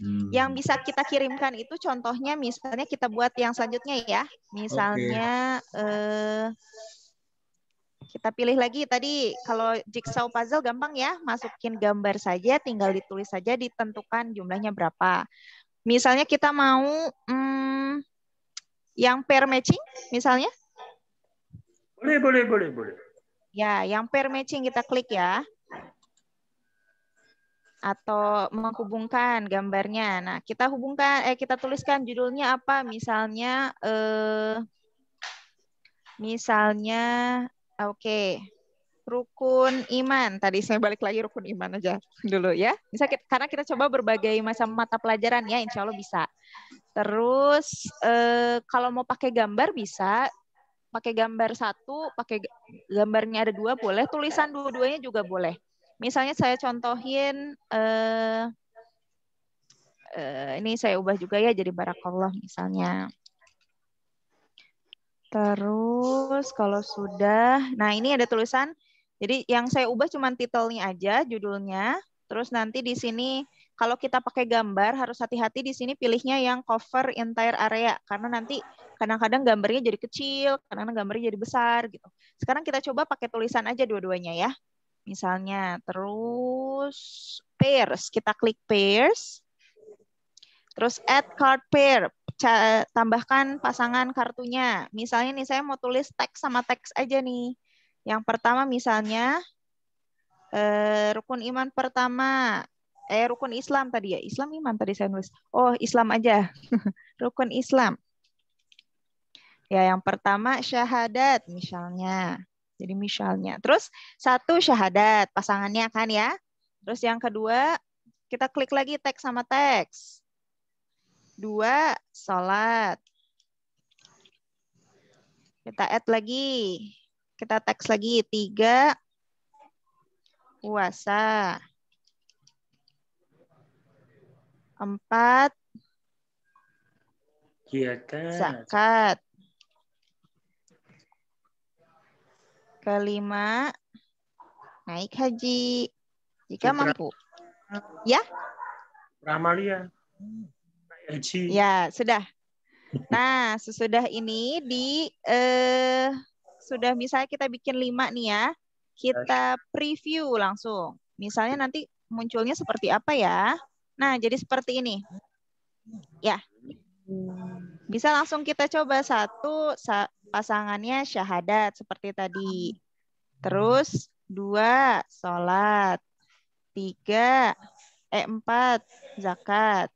Hmm. Yang bisa kita kirimkan itu contohnya misalnya kita buat yang selanjutnya ya, misalnya okay. eh, kita pilih lagi tadi kalau jigsaw puzzle gampang ya, masukin gambar saja, tinggal ditulis saja, ditentukan jumlahnya berapa. Misalnya kita mau hmm, yang pair matching, misalnya? Boleh, boleh, boleh, boleh. Ya, yang pair matching kita klik ya. Atau menghubungkan gambarnya. Nah, kita hubungkan, eh kita tuliskan judulnya apa? Misalnya, eh, misalnya Oke. Okay. Rukun iman. Tadi saya balik lagi rukun iman aja dulu ya. Bisa kita, karena kita coba berbagai macam mata pelajaran ya, insya Allah bisa. Terus eh, kalau mau pakai gambar bisa, pakai gambar satu, pakai gambarnya ada dua boleh, tulisan dua-duanya juga boleh. Misalnya saya contohin eh, eh, ini saya ubah juga ya jadi barakallah misalnya. Terus kalau sudah, nah ini ada tulisan. Jadi yang saya ubah cuma titelnya aja, judulnya. Terus nanti di sini kalau kita pakai gambar harus hati-hati di sini pilihnya yang cover entire area karena nanti kadang-kadang gambarnya jadi kecil, kadang gambarnya jadi besar gitu. Sekarang kita coba pakai tulisan aja dua-duanya ya. Misalnya terus pairs, kita klik pairs. Terus add card pair tambahkan pasangan kartunya. Misalnya nih saya mau tulis teks sama teks aja nih. Yang pertama misalnya eh, rukun iman pertama, eh rukun Islam tadi ya. Islam iman tadi saya nulis. Oh, Islam aja. rukun Islam. Ya, yang pertama syahadat misalnya. Jadi misalnya. Terus satu syahadat pasangannya kan ya. Terus yang kedua kita klik lagi teks sama teks. Dua, sholat. Kita add lagi. Kita teks lagi. Tiga, puasa. Empat, zakat. zakat. Kelima, naik haji. Jika Citra. mampu. Ya? Ramalia. Ya, sudah. Nah, sesudah ini di eh sudah misalnya kita bikin lima nih ya. Kita preview langsung. Misalnya nanti munculnya seperti apa ya? Nah, jadi seperti ini. Ya. Bisa langsung kita coba satu pasangannya syahadat seperti tadi. Terus dua salat, tiga eh empat zakat,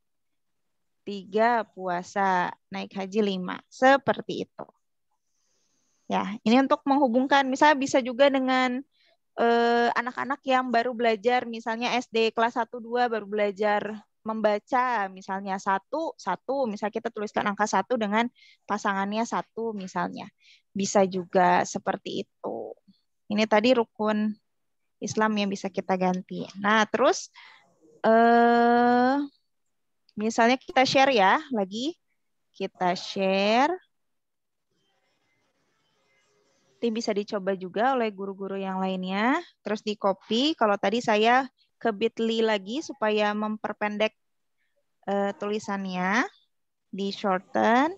tiga puasa, naik haji lima. Seperti itu. Ya, ini untuk menghubungkan. Misalnya bisa juga dengan eh, anak-anak eh, yang baru belajar, misalnya SD kelas 1-2 baru belajar membaca, misalnya satu satu, misalnya kita tuliskan angka satu dengan pasangannya satu, misalnya bisa juga seperti itu. Ini tadi rukun Islam yang bisa kita ganti. Nah, terus eh Misalnya kita share ya, lagi kita share. Tim bisa dicoba juga oleh guru-guru yang lainnya. Terus di copy. Kalau tadi saya ke Bitly lagi supaya memperpendek uh, tulisannya, di shorten.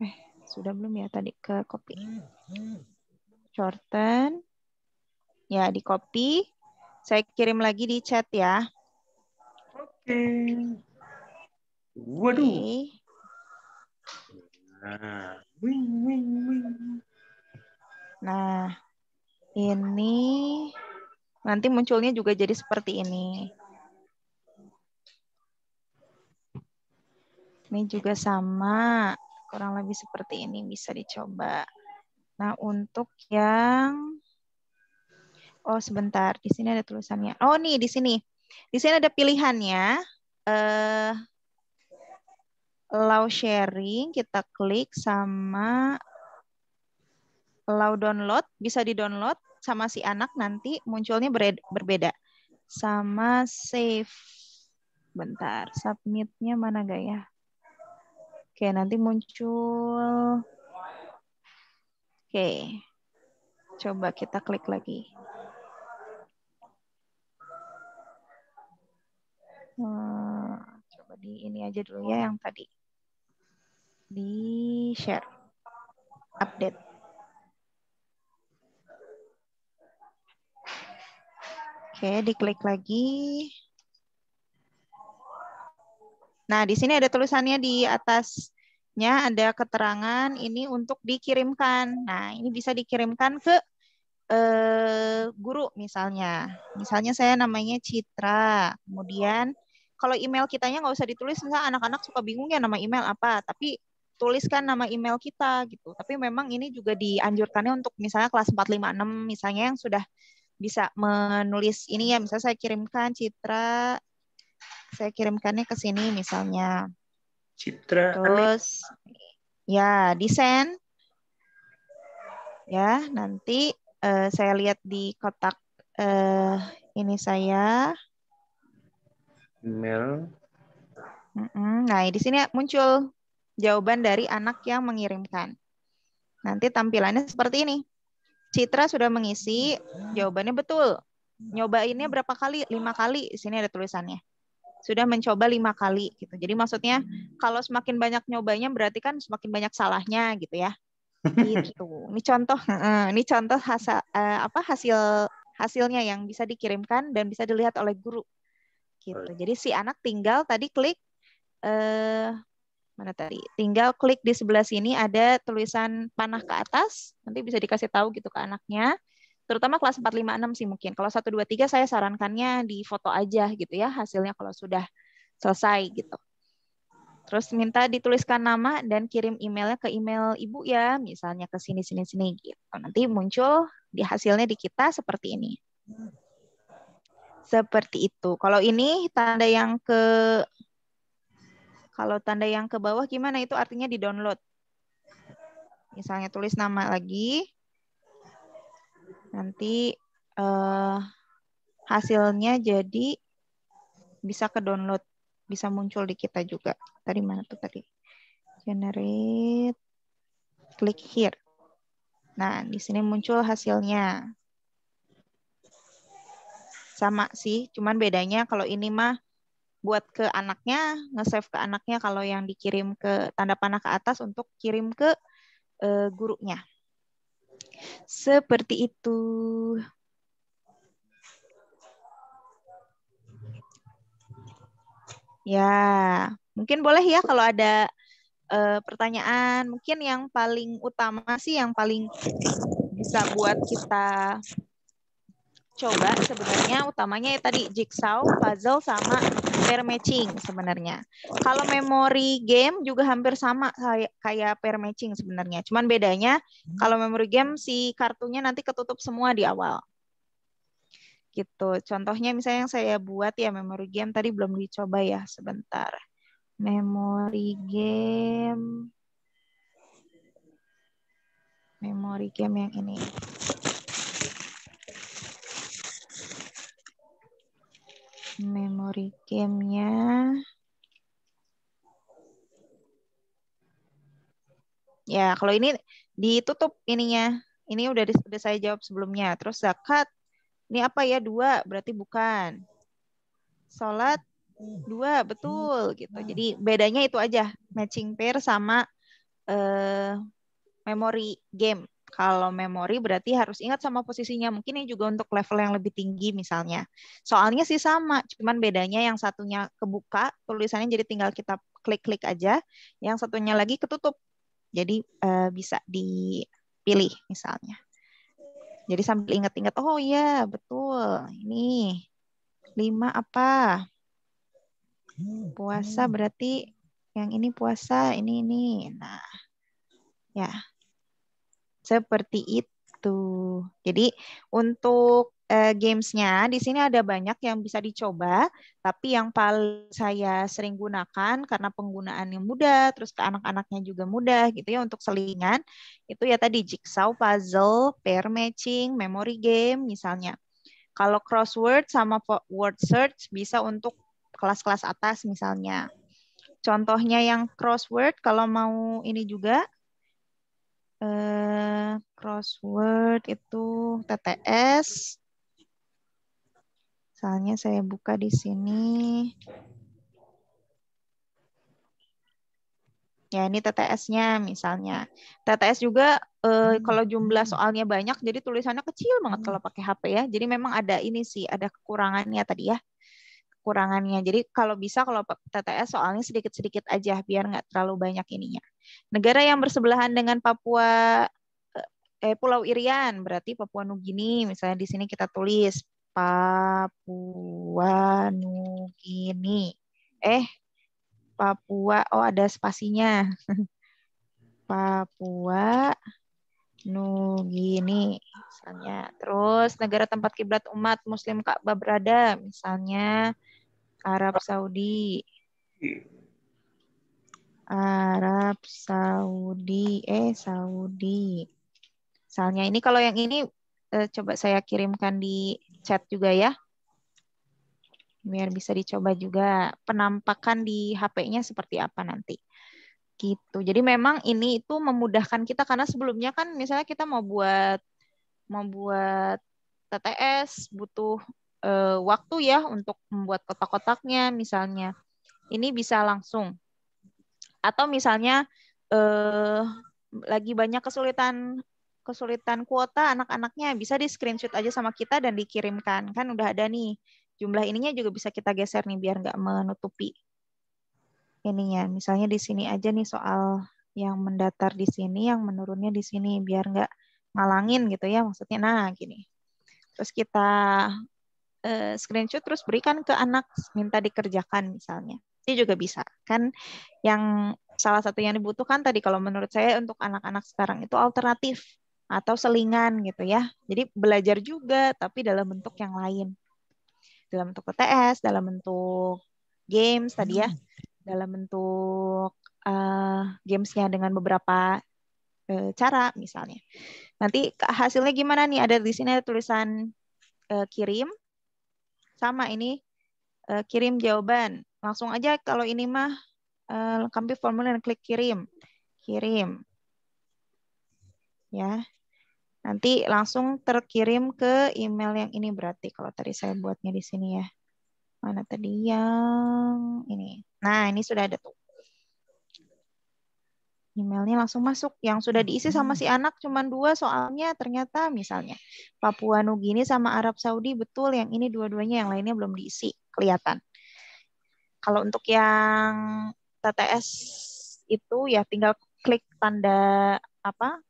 Eh, sudah belum ya tadi ke copy? Shorten. Ya, di copy. Saya kirim lagi di chat ya. Waduh. Nah, wing, wing, wing. Nah, ini nanti munculnya juga jadi seperti ini. Ini juga sama, kurang lebih seperti ini bisa dicoba. Nah, untuk yang Oh, sebentar. Di sini ada tulisannya. Oh, nih di sini. Di sini ada pilihannya. Eh, allow sharing, kita klik sama allow download. Bisa di-download sama si anak nanti munculnya berbeda. Sama save. Bentar, submitnya mana gak ya? Oke, nanti muncul. Oke, coba kita klik lagi. Hmm, coba di ini aja dulu ya yang tadi. Di share. Update. Oke, diklik lagi. Nah, di sini ada tulisannya di atasnya ada keterangan ini untuk dikirimkan. Nah, ini bisa dikirimkan ke eh, guru misalnya. Misalnya saya namanya Citra, kemudian kalau email kitanya nggak usah ditulis misalnya anak-anak suka bingung ya nama email apa tapi tuliskan nama email kita gitu tapi memang ini juga dianjurkannya untuk misalnya kelas 456 misalnya yang sudah bisa menulis ini ya misalnya saya kirimkan Citra saya kirimkannya ke sini misalnya Citra terus ya desain ya nanti uh, saya lihat di kotak uh, ini saya Email. Nah, di sini muncul jawaban dari anak yang mengirimkan. Nanti tampilannya seperti ini. Citra sudah mengisi, jawabannya betul. Nyobainnya berapa kali? Lima kali. Di sini ada tulisannya. Sudah mencoba lima kali. gitu. Jadi maksudnya kalau semakin banyak nyobanya berarti kan semakin banyak salahnya gitu ya. Gitu. Ini contoh, ini contoh hasil eh, apa hasil hasilnya yang bisa dikirimkan dan bisa dilihat oleh guru gitu. Jadi si anak tinggal tadi klik eh mana tadi? Tinggal klik di sebelah sini ada tulisan panah ke atas, nanti bisa dikasih tahu gitu ke anaknya. Terutama kelas 4 5 6 sih mungkin. Kalau 1 2 3 saya sarankannya di foto aja gitu ya hasilnya kalau sudah selesai gitu. Terus minta dituliskan nama dan kirim emailnya ke email ibu ya, misalnya ke sini sini sini gitu. Nanti muncul di hasilnya di kita seperti ini. Seperti itu. Kalau ini tanda yang ke kalau tanda yang ke bawah gimana itu artinya di-download. Misalnya tulis nama lagi. Nanti eh, hasilnya jadi bisa ke download, bisa muncul di kita juga. Tadi mana tuh tadi? Generate. Klik here. Nah, di sini muncul hasilnya sama sih, cuman bedanya kalau ini mah buat ke anaknya, nge-save ke anaknya kalau yang dikirim ke tanda panah ke atas untuk kirim ke uh, gurunya. Seperti itu. Ya, mungkin boleh ya kalau ada uh, pertanyaan. Mungkin yang paling utama sih yang paling bisa buat kita coba sebenarnya utamanya ya tadi jigsaw, puzzle sama pair matching sebenarnya. Kalau memory game juga hampir sama kayak kayak pair matching sebenarnya. Cuman bedanya hmm. kalau memory game si kartunya nanti ketutup semua di awal. Gitu. Contohnya misalnya yang saya buat ya memory game tadi belum dicoba ya sebentar. Memory game memory game yang ini. Memory game-nya. Ya, kalau ini ditutup ininya. Ini udah, di, udah saya jawab sebelumnya. Terus zakat, ini apa ya? Dua, berarti bukan. salat dua, betul. gitu. Jadi bedanya itu aja. Matching pair sama uh, memory game. Kalau memori berarti harus ingat sama posisinya. Mungkin ini juga untuk level yang lebih tinggi misalnya. Soalnya sih sama, cuman bedanya yang satunya kebuka, tulisannya jadi tinggal kita klik-klik aja. Yang satunya lagi ketutup. Jadi uh, bisa dipilih misalnya. Jadi sambil ingat-ingat, oh iya betul, ini lima apa? Puasa hmm. berarti yang ini puasa, ini ini. Nah, ya seperti itu. Jadi untuk uh, gamesnya di sini ada banyak yang bisa dicoba, tapi yang paling saya sering gunakan karena penggunaannya mudah, terus ke anak-anaknya juga mudah gitu ya untuk selingan. Itu ya tadi jigsaw, puzzle, pair matching, memory game misalnya. Kalau crossword sama word search bisa untuk kelas-kelas atas misalnya. Contohnya yang crossword kalau mau ini juga eh, crossword itu TTS. Misalnya saya buka di sini. Ya, ini TTS-nya misalnya. TTS juga eh, hmm. kalau jumlah soalnya banyak, jadi tulisannya kecil banget hmm. kalau pakai HP ya. Jadi memang ada ini sih, ada kekurangannya tadi ya kekurangannya. Jadi kalau bisa kalau TTS soalnya sedikit-sedikit aja biar nggak terlalu banyak ininya. Negara yang bersebelahan dengan Papua eh, eh Pulau Irian berarti Papua Nugini misalnya di sini kita tulis Papua Nugini. Eh Papua oh ada spasinya. Papua Nugini misalnya. Terus negara tempat kiblat umat muslim Ka'bah berada misalnya Arab Saudi. Arab Saudi eh Saudi. Misalnya ini kalau yang ini eh, coba saya kirimkan di chat juga ya. Biar bisa dicoba juga penampakan di HP-nya seperti apa nanti. Gitu. Jadi memang ini itu memudahkan kita karena sebelumnya kan misalnya kita mau buat mau buat TTS butuh e, waktu ya untuk membuat kotak-kotaknya misalnya. Ini bisa langsung. Atau misalnya e, lagi banyak kesulitan kesulitan kuota anak-anaknya bisa di screenshot aja sama kita dan dikirimkan kan udah ada nih jumlah ininya juga bisa kita geser nih biar nggak menutupi ininya. Misalnya di sini aja nih soal yang mendatar di sini, yang menurunnya di sini, biar nggak ngalangin gitu ya maksudnya. Nah gini, terus kita uh, screenshot terus berikan ke anak minta dikerjakan misalnya. Itu juga bisa kan? Yang salah satu yang dibutuhkan tadi kalau menurut saya untuk anak-anak sekarang itu alternatif atau selingan gitu ya. Jadi belajar juga tapi dalam bentuk yang lain. Dalam bentuk PTS, dalam bentuk games tadi ya. Hmm dalam bentuk uh, gamesnya dengan beberapa uh, cara misalnya. Nanti hasilnya gimana nih? Ada di sini ada tulisan uh, kirim. Sama ini uh, kirim jawaban. Langsung aja kalau ini mah uh, lengkapi formulir klik kirim. Kirim. Ya. Nanti langsung terkirim ke email yang ini berarti kalau tadi saya buatnya di sini ya. Mana tadi yang ini. Nah, ini sudah ada tuh. Emailnya langsung masuk. Yang sudah diisi sama hmm. si anak cuma dua soalnya ternyata misalnya Papua Nugini sama Arab Saudi betul yang ini dua-duanya yang lainnya belum diisi kelihatan. Kalau untuk yang TTS itu ya tinggal klik tanda apa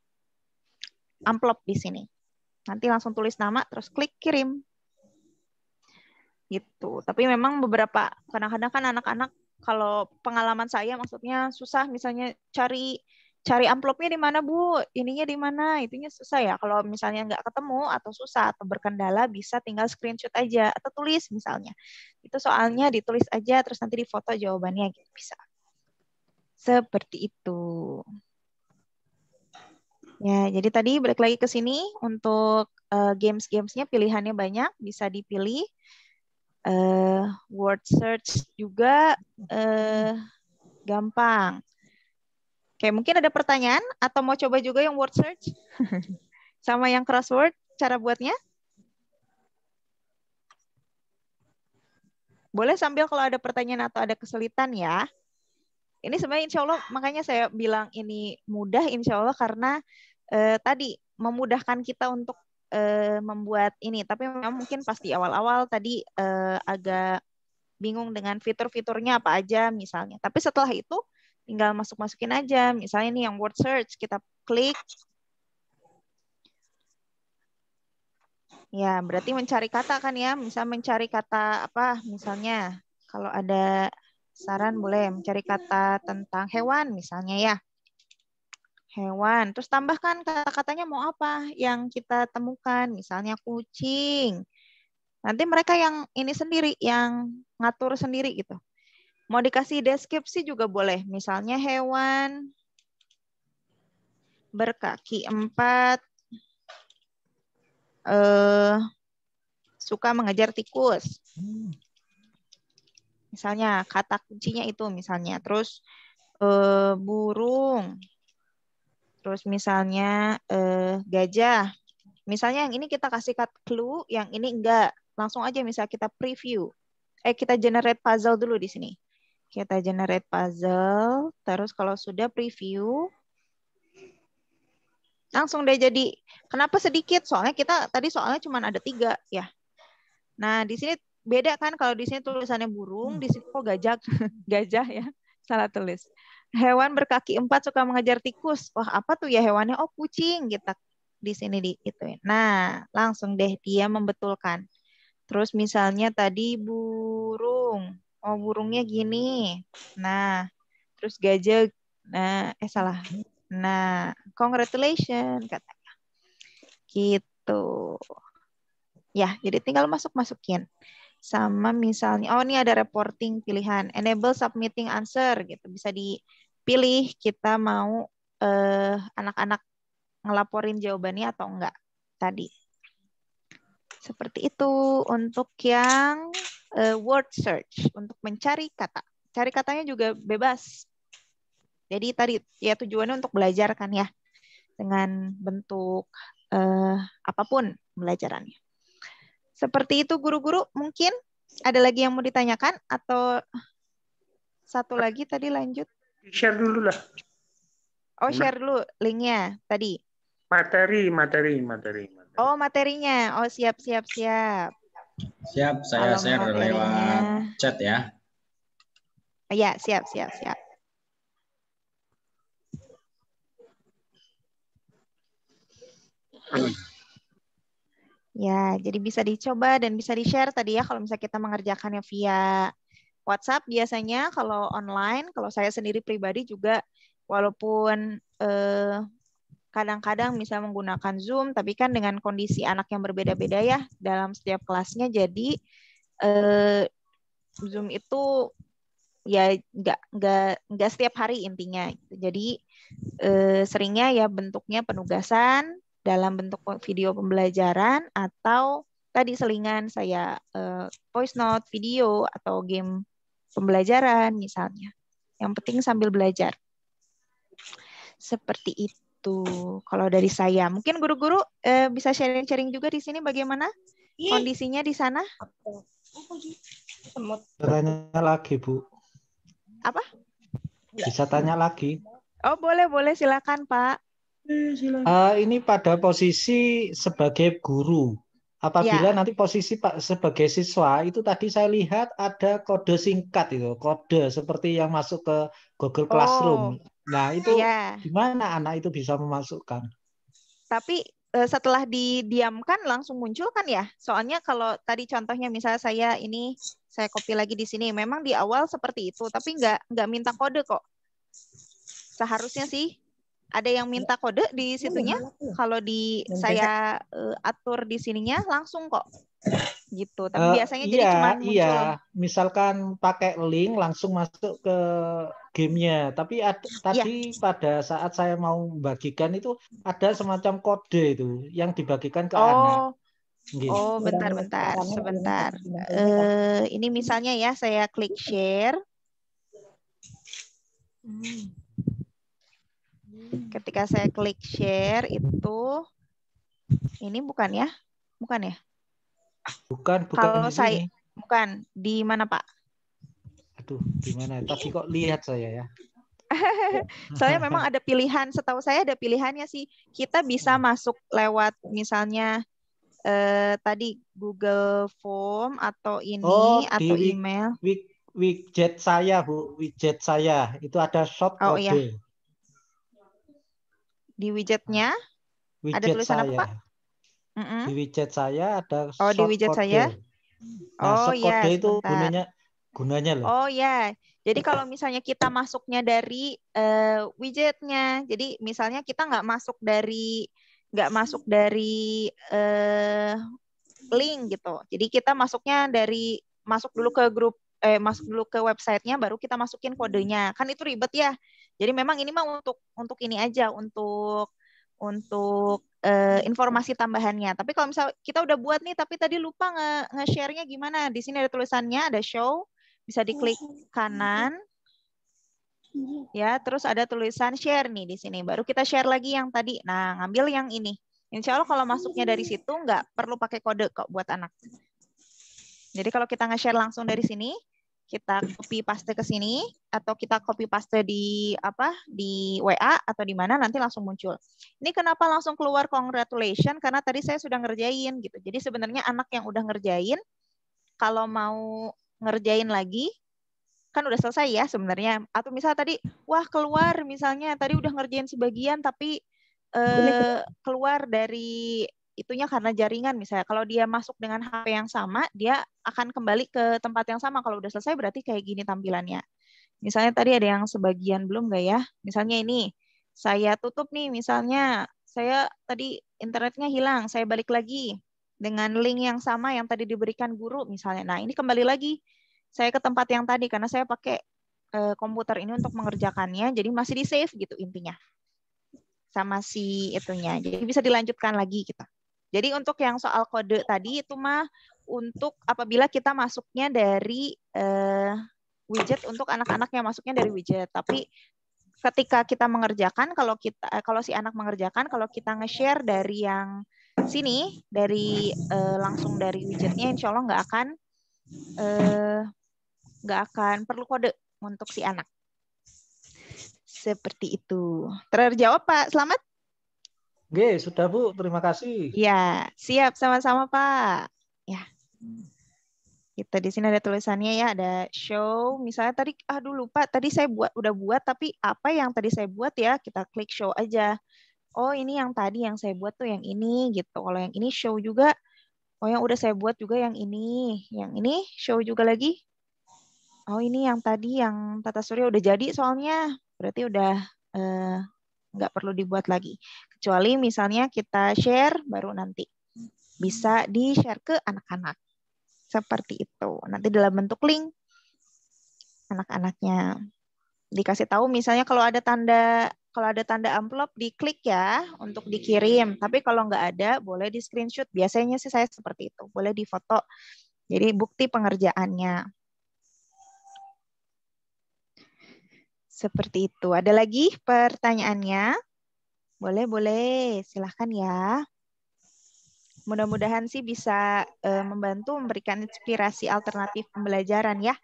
amplop di sini. Nanti langsung tulis nama terus klik kirim gitu. Tapi memang beberapa kadang-kadang kan anak-anak kalau pengalaman saya maksudnya susah misalnya cari cari amplopnya di mana bu ininya di mana itunya susah ya kalau misalnya nggak ketemu atau susah atau berkendala bisa tinggal screenshot aja atau tulis misalnya itu soalnya ditulis aja terus nanti difoto jawabannya gitu bisa seperti itu ya jadi tadi balik lagi ke sini untuk uh, games-gamesnya pilihannya banyak bisa dipilih uh, word search juga uh, gampang. Oke, mungkin ada pertanyaan atau mau coba juga yang word search sama yang crossword cara buatnya? Boleh sambil kalau ada pertanyaan atau ada kesulitan ya. Ini sebenarnya insya Allah makanya saya bilang ini mudah insya Allah karena eh, tadi memudahkan kita untuk uh, membuat ini tapi memang mungkin pasti awal-awal tadi uh, agak bingung dengan fitur-fiturnya apa aja misalnya tapi setelah itu tinggal masuk-masukin aja misalnya ini yang word search kita klik ya berarti mencari kata kan ya misal mencari kata apa misalnya kalau ada saran boleh mencari kata tentang hewan misalnya ya hewan. Terus tambahkan kata-katanya mau apa yang kita temukan, misalnya kucing. Nanti mereka yang ini sendiri, yang ngatur sendiri gitu. Mau dikasih deskripsi juga boleh, misalnya hewan berkaki empat, eh, suka mengejar tikus. Misalnya kata kuncinya itu misalnya, terus eh, burung Terus misalnya eh, gajah. Misalnya yang ini kita kasih cut clue, yang ini enggak. Langsung aja misal kita preview. Eh kita generate puzzle dulu di sini. Kita generate puzzle, terus kalau sudah preview langsung deh jadi. Kenapa sedikit? Soalnya kita tadi soalnya cuma ada tiga ya. Nah, di sini beda kan kalau di sini tulisannya burung, di sini kok gajah, gajah ya, salah tulis hewan berkaki empat suka mengejar tikus. Wah, apa tuh ya hewannya? Oh, kucing. Kita gitu. di sini di itu. Nah, langsung deh dia membetulkan. Terus misalnya tadi burung. Oh, burungnya gini. Nah, terus gajah. Nah, eh salah. Nah, congratulations katanya. Gitu. Ya, jadi tinggal masuk-masukin sama misalnya oh ini ada reporting pilihan enable submitting answer gitu bisa dipilih kita mau eh, anak-anak ngelaporin jawabannya atau enggak tadi seperti itu untuk yang eh, word search untuk mencari kata cari katanya juga bebas jadi tadi ya tujuannya untuk belajar kan ya dengan bentuk eh, apapun belajarannya seperti itu guru-guru, mungkin ada lagi yang mau ditanyakan atau satu lagi tadi lanjut? Share dulu lah. Oh, share dulu linknya tadi. Materi, materi, materi. materi. Oh, materinya. Oh, siap, siap, siap. Siap, saya Kalau share materinya. lewat chat ya. Oh, ya, siap, siap, siap. mm Ya, jadi bisa dicoba dan bisa di-share tadi ya kalau misalnya kita mengerjakannya via WhatsApp biasanya kalau online, kalau saya sendiri pribadi juga walaupun eh, kadang-kadang bisa menggunakan Zoom, tapi kan dengan kondisi anak yang berbeda-beda ya dalam setiap kelasnya, jadi eh, Zoom itu ya nggak nggak nggak setiap hari intinya. Jadi eh, seringnya ya bentuknya penugasan, dalam bentuk video pembelajaran atau tadi selingan saya uh, voice note, video atau game pembelajaran misalnya. Yang penting sambil belajar. Seperti itu kalau dari saya. Mungkin guru-guru uh, bisa sharing-sharing juga di sini bagaimana iya. kondisinya di sana? Bisa tanya lagi, Bu. Apa? Bisa tanya lagi. Oh, boleh, boleh. Silakan, Pak. Uh, ini pada posisi sebagai guru. Apabila ya. nanti posisi Pak sebagai siswa itu tadi saya lihat ada kode singkat itu, kode seperti yang masuk ke Google oh. Classroom. Oh. Nah, itu ya. gimana anak itu bisa memasukkan? Tapi eh, setelah didiamkan langsung muncul kan ya? Soalnya kalau tadi contohnya misalnya saya ini saya copy lagi di sini, memang di awal seperti itu, tapi nggak nggak minta kode kok. Seharusnya sih ada yang iya. minta kode di situnya. Iya, iya. Kalau di saya uh, atur di sininya langsung kok. Gitu. Tapi uh, biasanya iya, jadi cuma Iya, misalkan pakai link langsung masuk ke gamenya. Tapi ad, tadi pada saat saya mau bagikan itu ada semacam kode itu yang dibagikan ke oh. anak. Gini. Gitu. Oh, bentar-bentar, sebentar. Uh, ini misalnya ya saya klik share. Hmm. Ketika saya klik share itu ini bukan ya? Bukan ya? Bukan, bukan. Kalau saya bukan di mana, Pak? Aduh, di mana? Tapi kok lihat saya ya. Saya memang ada pilihan, setahu saya ada pilihannya sih. Kita bisa hmm. masuk lewat misalnya eh, tadi Google Form atau ini oh, atau di email. widget saya, Bu. Widget saya itu ada shortcode. Oh, iya. Di widgetnya ah. widget ada tulisan saya. apa Pak? Mm -mm. Di widget saya ada Oh, di widget code. saya. Nah, oh iya. itu gunanya gunanya loh. Oh ya. Jadi iya. kalau misalnya kita masuknya dari uh, widgetnya, jadi misalnya kita nggak masuk dari nggak masuk dari uh, link gitu. Jadi kita masuknya dari masuk dulu ke grup eh masuk dulu ke websitenya baru kita masukin kodenya kan itu ribet ya jadi memang ini mah untuk untuk ini aja untuk untuk uh, informasi tambahannya. Tapi kalau misal kita udah buat nih tapi tadi lupa nge, nge sharenya gimana? Di sini ada tulisannya ada show, bisa diklik kanan. Ya, terus ada tulisan share nih di sini. Baru kita share lagi yang tadi. Nah, ngambil yang ini. Insya Allah kalau masuknya dari situ nggak perlu pakai kode kok buat anak. Jadi kalau kita nge-share langsung dari sini, kita copy paste ke sini atau kita copy paste di apa di WA atau di mana nanti langsung muncul. Ini kenapa langsung keluar congratulation karena tadi saya sudah ngerjain gitu. Jadi sebenarnya anak yang udah ngerjain kalau mau ngerjain lagi kan udah selesai ya sebenarnya atau misal tadi wah keluar misalnya tadi udah ngerjain sebagian tapi eh, keluar dari itunya karena jaringan misalnya. Kalau dia masuk dengan HP yang sama, dia akan kembali ke tempat yang sama. Kalau udah selesai berarti kayak gini tampilannya. Misalnya tadi ada yang sebagian belum nggak ya? Misalnya ini, saya tutup nih misalnya. Saya tadi internetnya hilang, saya balik lagi dengan link yang sama yang tadi diberikan guru misalnya. Nah ini kembali lagi, saya ke tempat yang tadi karena saya pakai eh, komputer ini untuk mengerjakannya, jadi masih di save gitu intinya sama si itunya. Jadi bisa dilanjutkan lagi kita. Gitu. Jadi untuk yang soal kode tadi itu mah untuk apabila kita masuknya dari uh, widget untuk anak-anak yang masuknya dari widget. Tapi ketika kita mengerjakan kalau kita eh, kalau si anak mengerjakan kalau kita nge-share dari yang sini dari uh, langsung dari widgetnya insya Allah nggak akan uh, nggak akan perlu kode untuk si anak seperti itu terjawab Pak Selamat Oke, sudah Bu. Terima kasih. Ya, siap. Sama-sama Pak. Ya. Kita gitu, di sini ada tulisannya ya, ada show. Misalnya tadi, aduh lupa, tadi saya buat udah buat, tapi apa yang tadi saya buat ya, kita klik show aja. Oh ini yang tadi yang saya buat tuh yang ini gitu. Kalau yang ini show juga, oh yang udah saya buat juga yang ini. Yang ini show juga lagi. Oh ini yang tadi yang Tata Surya udah jadi soalnya. Berarti udah eh, nggak perlu dibuat lagi. Kecuali misalnya kita share baru nanti bisa di-share ke anak-anak. Seperti itu. Nanti dalam bentuk link anak-anaknya dikasih tahu misalnya kalau ada tanda kalau ada tanda amplop diklik ya untuk dikirim. Tapi kalau nggak ada boleh di screenshot. Biasanya sih saya seperti itu. Boleh difoto. Jadi bukti pengerjaannya. Seperti itu. Ada lagi pertanyaannya? Boleh, boleh. Silahkan ya. Mudah-mudahan sih bisa uh, membantu memberikan inspirasi alternatif pembelajaran ya.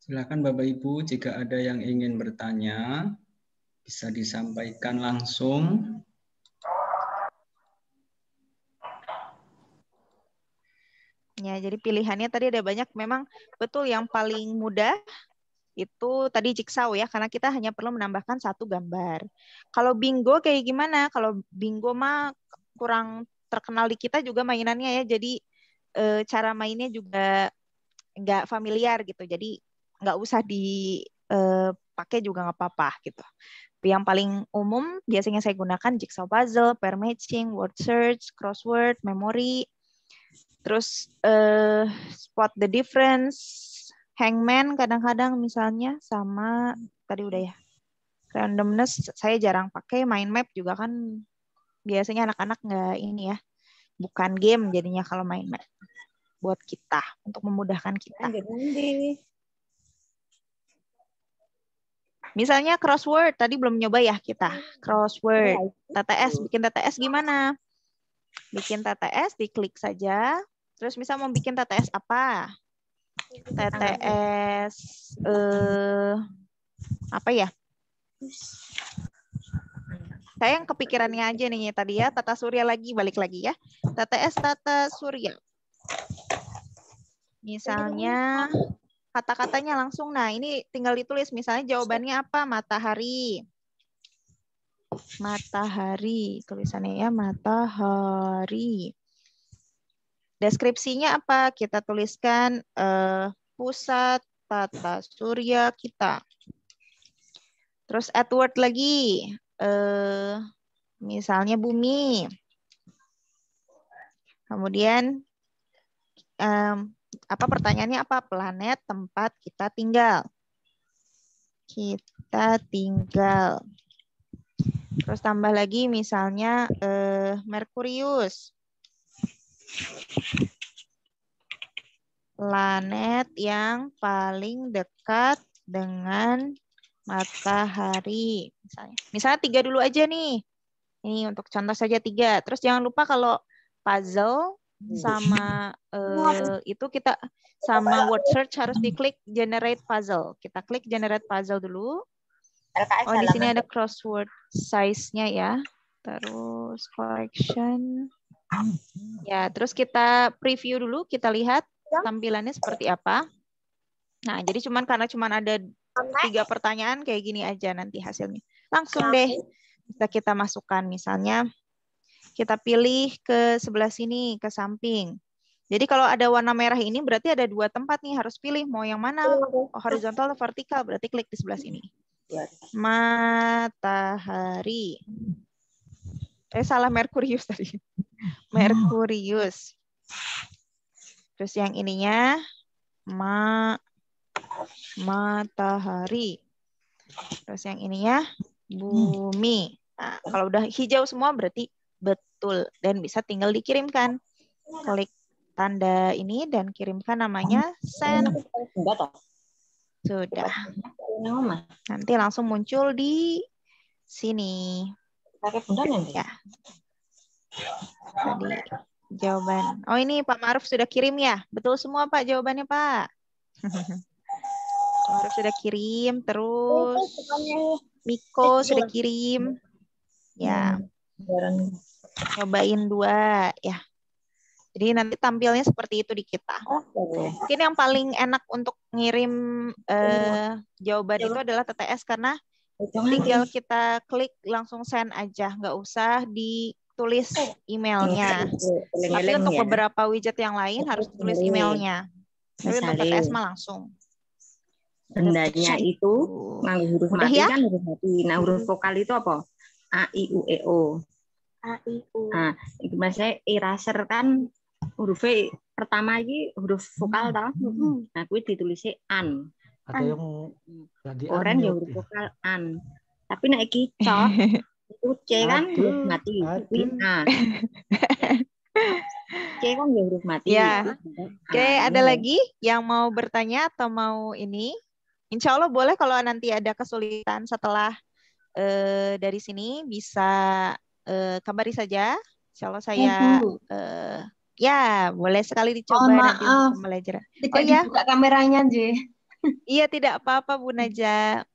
Silakan Bapak Ibu jika ada yang ingin bertanya bisa disampaikan langsung. Ya, jadi pilihannya tadi ada banyak. Memang betul yang paling mudah itu tadi jigsaw ya, karena kita hanya perlu menambahkan satu gambar. Kalau bingo kayak gimana? Kalau bingo mah kurang terkenal di kita juga mainannya ya, jadi e, cara mainnya juga nggak familiar gitu. Jadi nggak usah dipakai eh, juga nggak apa-apa gitu. Yang paling umum biasanya saya gunakan jigsaw puzzle, pair matching, word search, crossword, memory, Terus uh, spot the difference, hangman kadang-kadang misalnya sama tadi udah ya. Randomness saya jarang pakai, mind map juga kan biasanya anak-anak nggak ini ya. Bukan game jadinya kalau mind map buat kita untuk memudahkan kita. Misalnya crossword tadi belum nyoba ya kita iya. crossword iya, TTS bikin TTS gimana? bikin TTS diklik saja. Terus misal mau bikin TTS apa? TTS eh apa ya? Saya yang kepikirannya aja nih tadi ya, tata surya lagi balik lagi ya. TTS tata surya. Misalnya kata-katanya langsung. Nah, ini tinggal ditulis misalnya jawabannya apa? Matahari matahari tulisannya ya matahari deskripsinya apa kita tuliskan uh, pusat tata surya kita terus Edward lagi uh, misalnya bumi kemudian um, apa pertanyaannya apa planet tempat kita tinggal kita tinggal Terus tambah lagi misalnya eh, Merkurius. Planet yang paling dekat dengan matahari. Misalnya, misalnya tiga dulu aja nih. Ini untuk contoh saja tiga. Terus jangan lupa kalau puzzle hmm. sama uh, itu kita sama word search harus diklik generate puzzle. Kita klik generate puzzle dulu. LKS oh, di sini ada crossword size-nya ya. Terus collection. Ya, terus kita preview dulu, kita lihat ya. tampilannya seperti apa. Nah, jadi cuman karena cuman ada tiga pertanyaan kayak gini aja nanti hasilnya. Langsung deh kita kita masukkan misalnya kita pilih ke sebelah sini ke samping. Jadi kalau ada warna merah ini berarti ada dua tempat nih harus pilih mau yang mana iya, horizontal atau vertikal berarti klik di sebelah sini. Matahari. Eh salah Merkurius tadi. Merkurius. Terus yang ininya ma matahari. Terus yang ininya bumi. Nah, kalau udah hijau semua berarti betul dan bisa tinggal dikirimkan. Klik tanda ini dan kirimkan namanya send. Sudah. Nanti langsung muncul di sini. Pakai ya, ya. Tadi jawaban. Oh ini Pak Maruf sudah kirim ya? Betul semua Pak jawabannya Pak. Pak Maruf sudah kirim, terus Miko sudah kirim. Ya. Hmm. Cobain dua ya. Jadi nanti tampilnya seperti itu di kita. Okay. Mungkin yang paling enak untuk ngirim uh, jawaban itu adalah TTS karena tinggal kita klik langsung send aja, nggak usah ditulis eh, emailnya. Iya, iya, iya. Tapi untuk ya. beberapa widget yang lain harus tulis emailnya. Tapi untuk TTS mah langsung bendanya itu nah, huruf mati ya? kan huruf mati. Nah, huruf vokal itu apa? A I U E O. A I U. Nah, itu maksudnya eraser kan huruf e pertama ini huruf vokal hmm. tau hmm. nah kuis ditulisnya an ada yang jadi oren ya, ya huruf vokal an tapi naik iki itu c kan huruf mati kuwi a c kan ya huruf mati ya oke ada lagi yang mau bertanya atau mau ini Insya Allah boleh kalau nanti ada kesulitan setelah eh, dari sini bisa eh, kabari saja. Insya Allah saya iya, eh, Ya, boleh sekali dicoba oh, maaf. nanti belajar. Oh ya, buka kameranya, Ji. iya, tidak apa-apa, Bu Naja.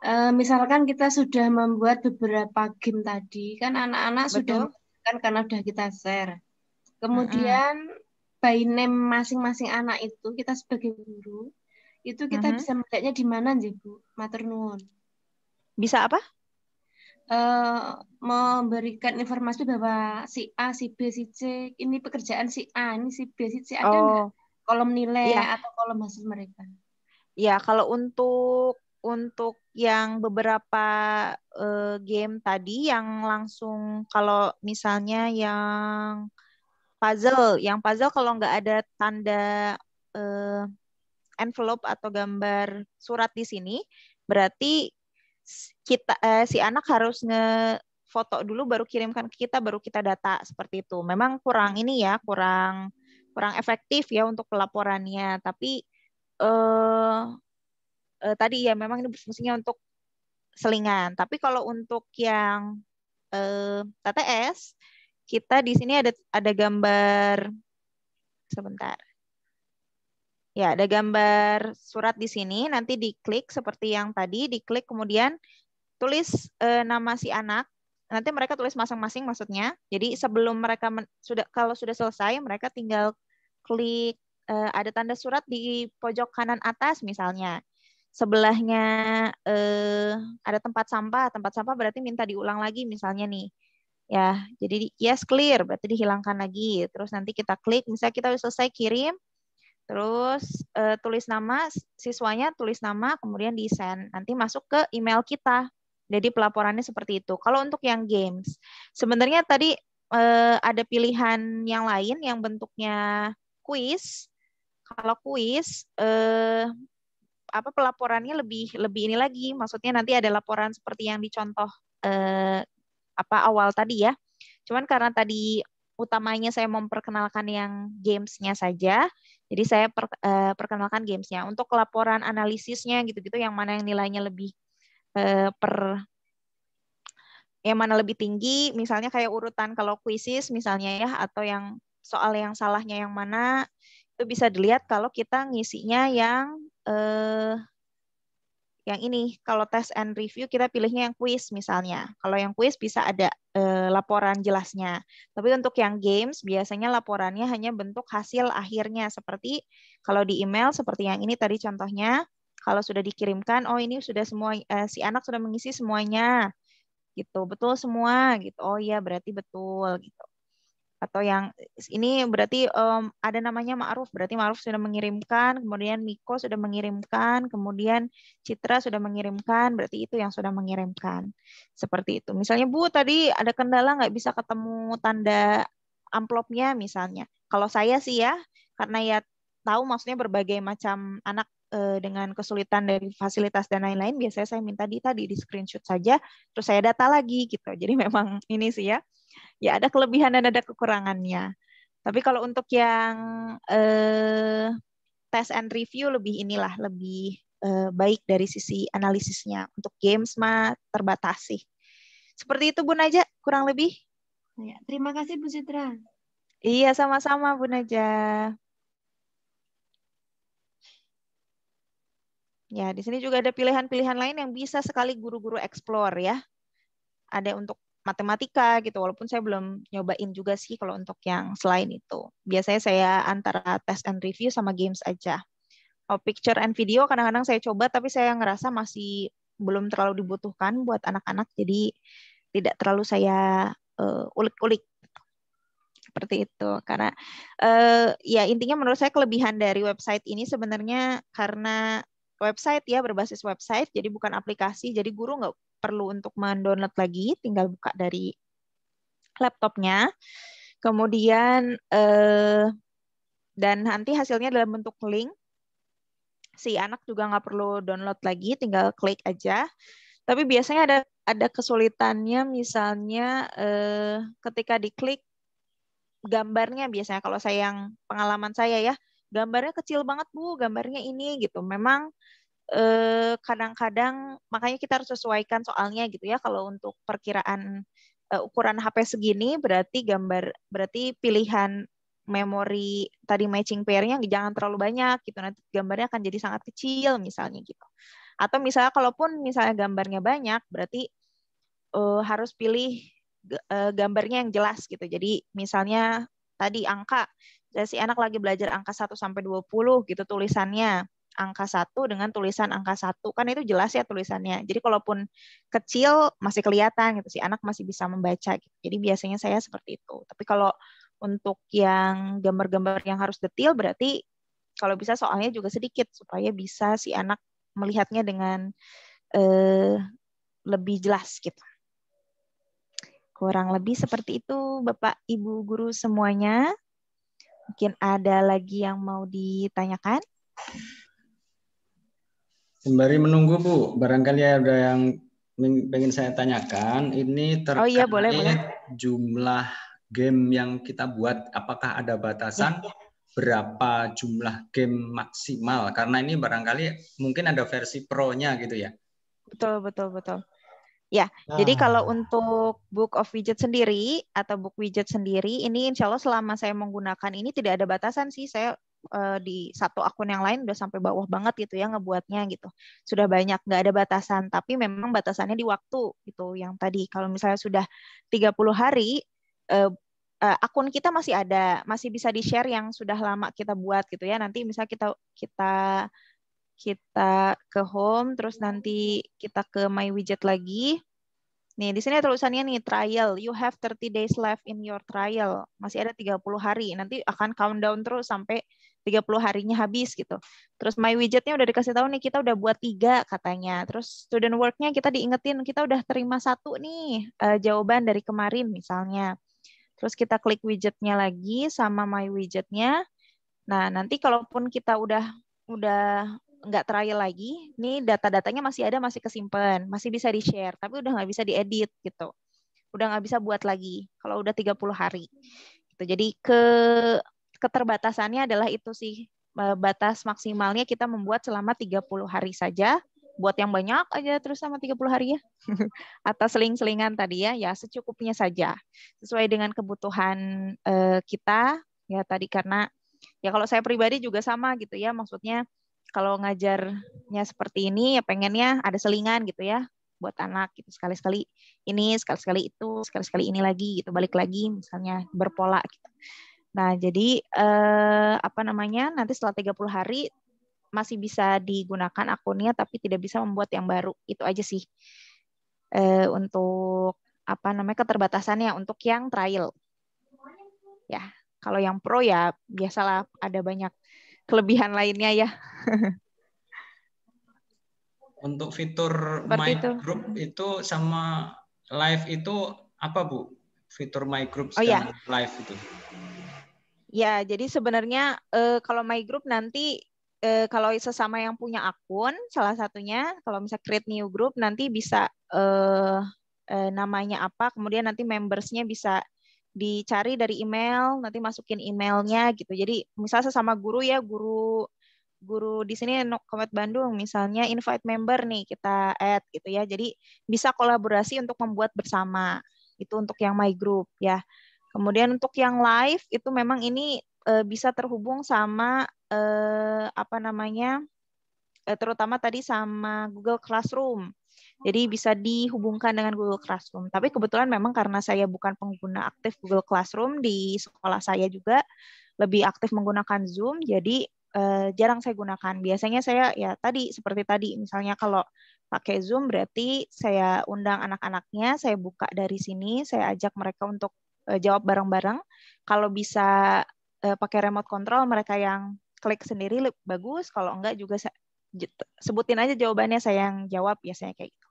Uh, misalkan kita sudah membuat beberapa game tadi, kan anak-anak sudah kan karena sudah kita share. Kemudian uh-huh. by name masing-masing anak itu kita sebagai guru itu kita uh-huh. bisa melihatnya di mana, Ji, Bu? Matur nuwun. Bisa apa? Eh, memberikan informasi bahwa si A, si B, si C ini pekerjaan si A, ini si B, si C ada oh. kolom nilai ya. atau kolom hasil mereka? Ya, kalau untuk untuk yang beberapa uh, game tadi yang langsung kalau misalnya yang puzzle, yang puzzle kalau nggak ada tanda uh, envelope atau gambar surat di sini, berarti kita uh, si anak harus ngefoto dulu baru kirimkan ke kita baru kita data seperti itu. Memang kurang ini ya, kurang kurang efektif ya untuk pelaporannya, tapi eh, uh, tadi ya memang ini fungsinya untuk selingan. Tapi kalau untuk yang eh, TTS kita di sini ada ada gambar sebentar. Ya, ada gambar surat di sini. Nanti diklik seperti yang tadi, diklik kemudian tulis e, nama si anak. Nanti mereka tulis masing-masing maksudnya. Jadi sebelum mereka sudah kalau sudah selesai, mereka tinggal klik e, ada tanda surat di pojok kanan atas misalnya. Sebelahnya e, ada tempat sampah. Tempat sampah berarti minta diulang lagi misalnya nih. Ya, jadi yes clear berarti dihilangkan lagi. Terus nanti kita klik, misalnya kita sudah selesai kirim, Terus eh, tulis nama siswanya, tulis nama kemudian di send. Nanti masuk ke email kita. Jadi pelaporannya seperti itu. Kalau untuk yang games, sebenarnya tadi eh, ada pilihan yang lain yang bentuknya kuis. Kalau kuis eh, apa pelaporannya lebih lebih ini lagi. Maksudnya nanti ada laporan seperti yang dicontoh eh, apa awal tadi ya. Cuman karena tadi utamanya saya memperkenalkan yang gamesnya saja, jadi saya per, uh, perkenalkan gamesnya. Untuk laporan analisisnya gitu-gitu, yang mana yang nilainya lebih uh, per yang mana lebih tinggi, misalnya kayak urutan kalau kuisis misalnya ya, atau yang soal yang salahnya yang mana, itu bisa dilihat kalau kita ngisinya yang eh, yang ini kalau test and review kita pilihnya yang quiz misalnya. Kalau yang quiz bisa ada eh, laporan jelasnya. Tapi untuk yang games biasanya laporannya hanya bentuk hasil akhirnya seperti kalau di email seperti yang ini tadi contohnya. Kalau sudah dikirimkan, oh ini sudah semua eh, si anak sudah mengisi semuanya gitu betul semua gitu oh iya berarti betul gitu atau yang ini berarti um, ada namanya Ma'ruf, berarti Ma'ruf sudah mengirimkan, kemudian Miko sudah mengirimkan, kemudian Citra sudah mengirimkan, berarti itu yang sudah mengirimkan. Seperti itu. Misalnya Bu, tadi ada kendala nggak bisa ketemu tanda amplopnya misalnya. Kalau saya sih ya, karena ya tahu maksudnya berbagai macam anak eh, dengan kesulitan dari fasilitas dan lain-lain, biasanya saya minta di tadi di screenshot saja, terus saya data lagi gitu. Jadi memang ini sih ya ya ada kelebihan dan ada kekurangannya. Tapi kalau untuk yang eh, test and review lebih inilah lebih eh, baik dari sisi analisisnya. Untuk games mah terbatas sih. Seperti itu Bu Naja, kurang lebih. Ya, terima kasih Bu Citra. Iya, sama-sama Bu Naja. Ya, di sini juga ada pilihan-pilihan lain yang bisa sekali guru-guru explore ya. Ada untuk matematika gitu walaupun saya belum nyobain juga sih kalau untuk yang selain itu biasanya saya antara test and review sama games aja oh, picture and video kadang-kadang saya coba tapi saya ngerasa masih belum terlalu dibutuhkan buat anak-anak jadi tidak terlalu saya eh, ulik-ulik uh, seperti itu karena uh, ya intinya menurut saya kelebihan dari website ini sebenarnya karena website ya berbasis website jadi bukan aplikasi jadi guru nggak perlu untuk mendownload lagi, tinggal buka dari laptopnya. Kemudian eh, dan nanti hasilnya dalam bentuk link. Si anak juga nggak perlu download lagi, tinggal klik aja. Tapi biasanya ada ada kesulitannya, misalnya eh, ketika diklik gambarnya biasanya kalau saya yang pengalaman saya ya gambarnya kecil banget bu, gambarnya ini gitu. Memang Eh, kadang-kadang makanya kita harus sesuaikan soalnya gitu ya kalau untuk perkiraan eh, ukuran HP segini berarti gambar berarti pilihan memori tadi matching pairnya jangan terlalu banyak gitu nanti gambarnya akan jadi sangat kecil misalnya gitu atau misalnya kalaupun misalnya gambarnya banyak berarti eh, harus pilih eh, gambarnya yang jelas gitu jadi misalnya tadi angka jadi si anak lagi belajar angka 1 sampai 20 gitu tulisannya angka satu dengan tulisan angka satu kan itu jelas ya tulisannya. Jadi kalaupun kecil masih kelihatan gitu sih anak masih bisa membaca. Gitu. Jadi biasanya saya seperti itu. Tapi kalau untuk yang gambar-gambar yang harus detail berarti kalau bisa soalnya juga sedikit supaya bisa si anak melihatnya dengan eh, lebih jelas gitu. Kurang lebih seperti itu Bapak Ibu guru semuanya. Mungkin ada lagi yang mau ditanyakan? Sembari menunggu Bu, barangkali ada yang ingin saya tanyakan. Ini terkait oh, iya, boleh, boleh. jumlah game yang kita buat. Apakah ada batasan ya, berapa jumlah game maksimal? Karena ini barangkali mungkin ada versi pro-nya gitu ya. Betul, betul, betul. Ya, nah. jadi kalau untuk book of widget sendiri atau book widget sendiri, ini insya Allah selama saya menggunakan ini tidak ada batasan sih. Saya uh, di satu akun yang lain udah sampai bawah banget gitu ya ngebuatnya gitu sudah banyak nggak ada batasan tapi memang batasannya di waktu gitu yang tadi kalau misalnya sudah 30 hari uh, uh, akun kita masih ada masih bisa di share yang sudah lama kita buat gitu ya nanti misalnya kita kita kita ke home terus nanti kita ke my widget lagi Nih, di sini ada tulisannya nih, trial. You have 30 days left in your trial. Masih ada 30 hari. Nanti akan countdown terus sampai 30 harinya habis gitu. Terus my widgetnya udah dikasih tahu nih, kita udah buat tiga katanya. Terus student worknya kita diingetin, kita udah terima satu nih uh, jawaban dari kemarin misalnya. Terus kita klik widgetnya lagi sama my widgetnya. Nah, nanti kalaupun kita udah udah nggak trial lagi, ini data-datanya masih ada, masih kesimpan, masih bisa di-share, tapi udah nggak bisa diedit gitu. Udah nggak bisa buat lagi kalau udah 30 hari. Gitu. Jadi ke keterbatasannya adalah itu sih e, batas maksimalnya kita membuat selama 30 hari saja buat yang banyak aja terus sama 30 hari ya. Atas seling-selingan tadi ya, ya secukupnya saja. Sesuai dengan kebutuhan e, kita ya tadi karena ya kalau saya pribadi juga sama gitu ya, maksudnya kalau ngajarnya seperti ini ya pengennya ada selingan gitu ya buat anak gitu sekali-sekali ini sekali-sekali itu sekali-sekali ini lagi gitu balik lagi misalnya berpola gitu. Nah, jadi eh, apa namanya? nanti setelah 30 hari masih bisa digunakan akunnya tapi tidak bisa membuat yang baru. Itu aja sih. Eh, untuk apa namanya keterbatasannya untuk yang trial. Ya, kalau yang pro ya biasalah ada banyak kelebihan lainnya ya. Untuk fitur Seperti My itu. Group itu sama Live itu apa Bu? Fitur My Group oh, iya. dan ya. Live itu. Ya, jadi sebenarnya uh, kalau My Group nanti eh, kalau sesama yang punya akun, salah satunya kalau misalnya create new group nanti bisa eh, eh, namanya apa, kemudian nanti membersnya bisa dicari dari email, nanti masukin emailnya gitu. Jadi misalnya sama guru ya, guru guru di sini Komet Bandung misalnya invite member nih kita add gitu ya. Jadi bisa kolaborasi untuk membuat bersama. Itu untuk yang my group ya. Kemudian untuk yang live itu memang ini e, bisa terhubung sama e, apa namanya? E, terutama tadi sama Google Classroom jadi oh. bisa dihubungkan dengan Google Classroom. Tapi kebetulan memang karena saya bukan pengguna aktif Google Classroom di sekolah saya juga lebih aktif menggunakan Zoom. Jadi eh, jarang saya gunakan. Biasanya saya ya tadi seperti tadi misalnya kalau pakai Zoom berarti saya undang anak-anaknya, saya buka dari sini, saya ajak mereka untuk eh, jawab bareng-bareng. Kalau bisa eh, pakai remote control mereka yang klik sendiri bagus kalau enggak juga Gitu. sebutin aja jawabannya ya saya yang jawab biasanya kayak gitu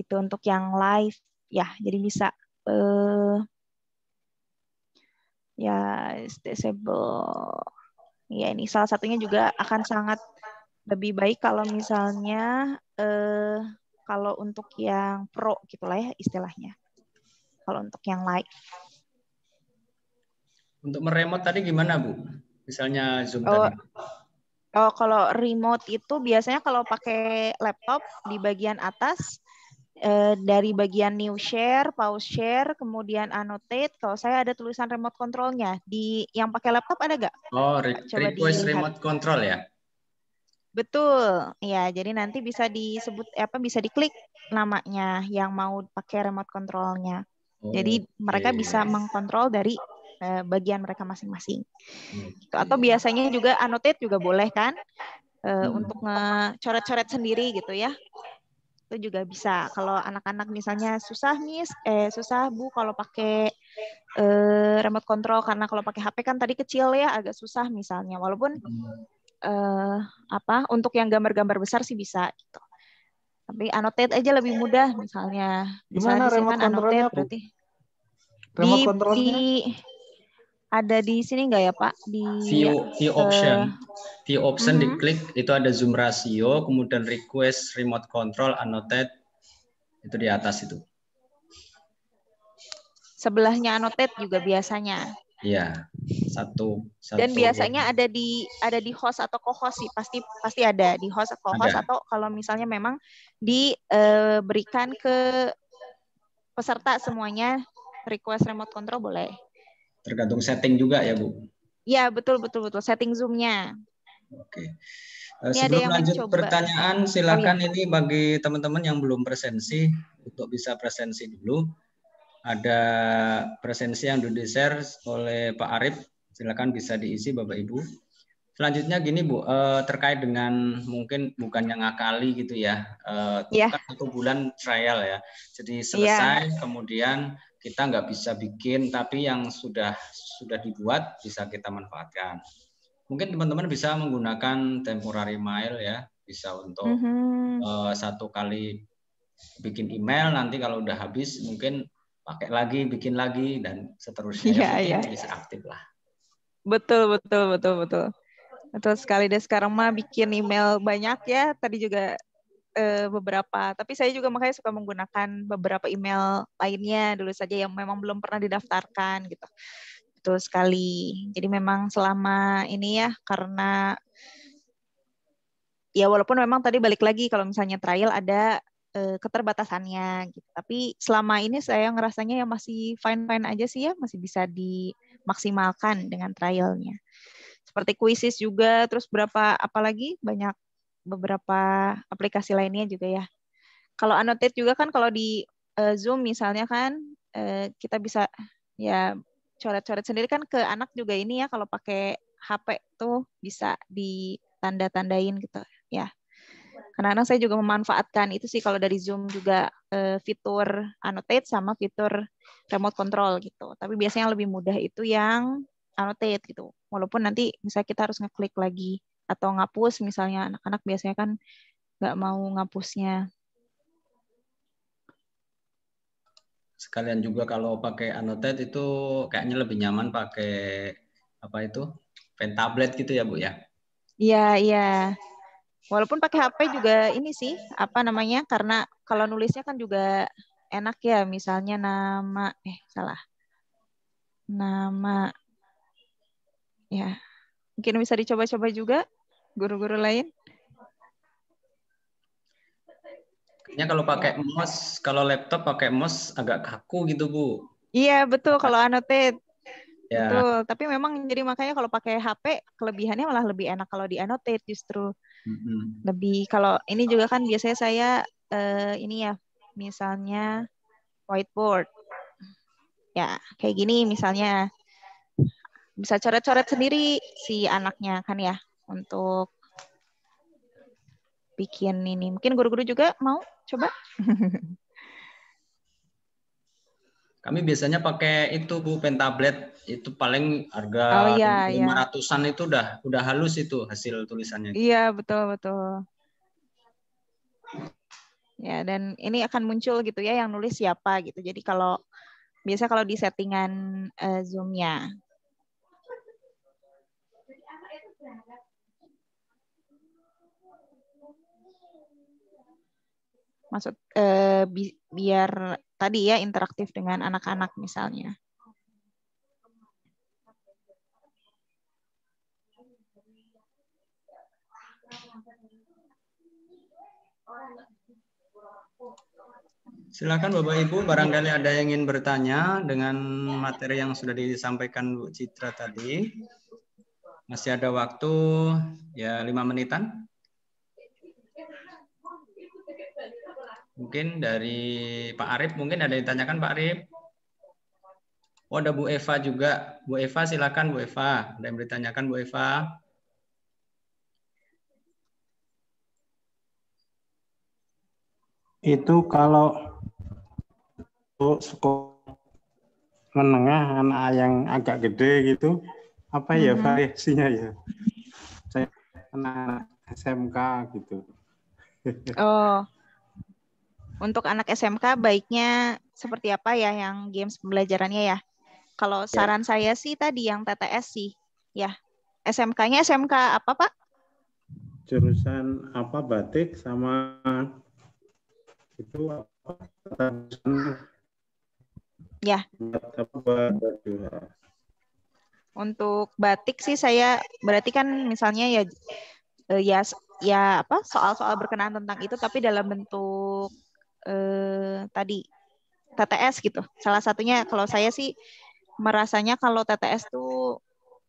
gitu untuk yang live ya jadi bisa uh, ya disable ya ini salah satunya juga akan sangat lebih baik kalau misalnya eh, kalau untuk yang pro gitulah ya istilahnya kalau untuk yang live untuk meremot tadi gimana bu misalnya zoom oh, tadi Oh, kalau remote itu biasanya kalau pakai laptop di bagian atas eh, dari bagian new share, pause share, kemudian annotate. Kalau saya ada tulisan remote controlnya di yang pakai laptop ada nggak? Oh, re Coba request dilihat. remote control ya? Betul, ya. Jadi nanti bisa disebut eh, apa bisa diklik namanya yang mau pakai remote controlnya. Oh, Jadi mereka okay. bisa mengkontrol dari Eh, bagian mereka masing-masing. Hmm. Atau iya. biasanya juga annotate juga boleh kan eh, hmm. untuk ngecoret-coret sendiri gitu ya. Itu juga bisa. Kalau anak-anak misalnya susah miss, eh susah bu kalau pakai uh, remote control karena kalau pakai HP kan tadi kecil ya agak susah misalnya. Walaupun uh, apa untuk yang gambar-gambar besar sih bisa gitu. Tapi annotate aja lebih mudah misalnya. Gimana misalnya remote controlnya? berarti remote di, controlnya? ada di sini nggak ya Pak? Di view, view eh, option, view option uh mm-hmm. -huh. diklik itu ada zoom ratio, kemudian request remote control annotate itu di atas itu. Sebelahnya annotate juga biasanya. Iya, satu, satu. Dan ya. biasanya ada di ada di host atau co-host sih, pasti pasti ada di host atau co-host atau kalau misalnya memang diberikan eh, ke peserta semuanya request remote control boleh. Tergantung setting juga ya, Bu. ya betul betul betul. Setting Zoom-nya. Oke. Uh, ini eh, sebelum lanjut pertanyaan, silakan oh, iya. ini bagi teman-teman yang belum presensi untuk bisa presensi dulu. Ada presensi yang sudah di-share oleh Pak Arif, silakan bisa diisi Bapak Ibu. Selanjutnya gini Bu, eh, terkait dengan mungkin bukan yang ngakali gitu ya, eh, itu iya. yeah. satu bulan trial ya, jadi iya. selesai yeah. kemudian kita nggak bisa bikin, tapi yang sudah sudah dibuat bisa kita manfaatkan. Mungkin teman-teman bisa menggunakan temporary mail ya, bisa untuk mm -hmm. uh, satu kali bikin email, nanti kalau udah habis mungkin pakai lagi, bikin lagi dan seterusnya yeah, ya, yeah, bisa iya. aktif lah. Betul, betul, betul, betul. Betul sekali deh sekarang mah bikin email banyak ya. Tadi juga uh, beberapa, tapi saya juga makanya suka menggunakan beberapa email lainnya dulu saja yang memang belum pernah didaftarkan gitu. Betul sekali. Jadi memang selama ini ya karena ya walaupun memang tadi balik lagi kalau misalnya trial ada eh, keterbatasannya gitu. Tapi selama ini saya ngerasanya ya masih fine-fine aja sih ya, masih bisa dimaksimalkan dengan trialnya seperti kuisis juga terus berapa apalagi banyak beberapa aplikasi lainnya juga ya. Kalau annotate juga kan kalau di uh, Zoom misalnya kan uh, kita bisa ya coret-coret sendiri kan ke anak juga ini ya kalau pakai HP tuh bisa ditanda-tandain gitu ya. Karena anak saya juga memanfaatkan itu sih kalau dari Zoom juga uh, fitur annotate sama fitur remote control gitu. Tapi biasanya yang lebih mudah itu yang annotate gitu. Walaupun nanti misalnya kita harus ngeklik lagi atau ngapus misalnya anak-anak biasanya kan nggak mau ngapusnya. Sekalian juga kalau pakai Annotate itu kayaknya lebih nyaman pakai apa itu pen tablet gitu ya bu ya? Iya iya. Walaupun pakai HP juga ini sih apa namanya karena kalau nulisnya kan juga enak ya misalnya nama eh salah nama ya mungkin bisa dicoba-coba juga guru-guru lain? Ya kalau pakai mouse, kalau laptop pakai mouse agak kaku gitu bu. Iya betul kalau annotate. Ya. Betul, tapi memang jadi makanya kalau pakai HP kelebihannya malah lebih enak kalau di annotate justru. Mm-hmm. Lebih kalau ini juga kan biasanya saya uh, ini ya misalnya whiteboard. Ya, kayak gini misalnya bisa coret-coret sendiri si anaknya kan ya untuk bikin ini. Mungkin guru-guru juga mau coba? Kami biasanya pakai itu Bu pentablet itu paling harga oh, iya, 500-an iya. itu udah udah halus itu hasil tulisannya. Iya, betul betul. Ya, dan ini akan muncul gitu ya yang nulis siapa gitu. Jadi kalau biasa kalau di settingan uh, eh, zoom maksud eh, bi biar tadi ya interaktif dengan anak-anak misalnya. Silakan Bapak Ibu, barangkali ada yang ingin bertanya dengan materi yang sudah disampaikan Bu Citra tadi. Masih ada waktu ya lima menitan. Mungkin dari Pak Arif, mungkin ada yang ditanyakan Pak Arif. Oh, ada Bu Eva juga. Bu Eva, silakan Bu Eva. Ada yang ditanyakan Bu Eva. Itu kalau untuk sekolah menengah anak yang agak gede gitu, apa ya hmm. variasinya ya? Saya anak SMK gitu. Oh, untuk anak SMK baiknya seperti apa ya yang games pembelajarannya ya? Kalau ya. saran ya. saya sih tadi yang TTS sih. Ya. SMK-nya SMK apa, Pak? Jurusan apa batik sama itu apa? Ya. Untuk batik sih saya berarti kan misalnya ya eh, ya ya apa soal-soal berkenaan tentang itu tapi dalam bentuk eh, tadi TTS gitu. Salah satunya kalau saya sih merasanya kalau TTS tuh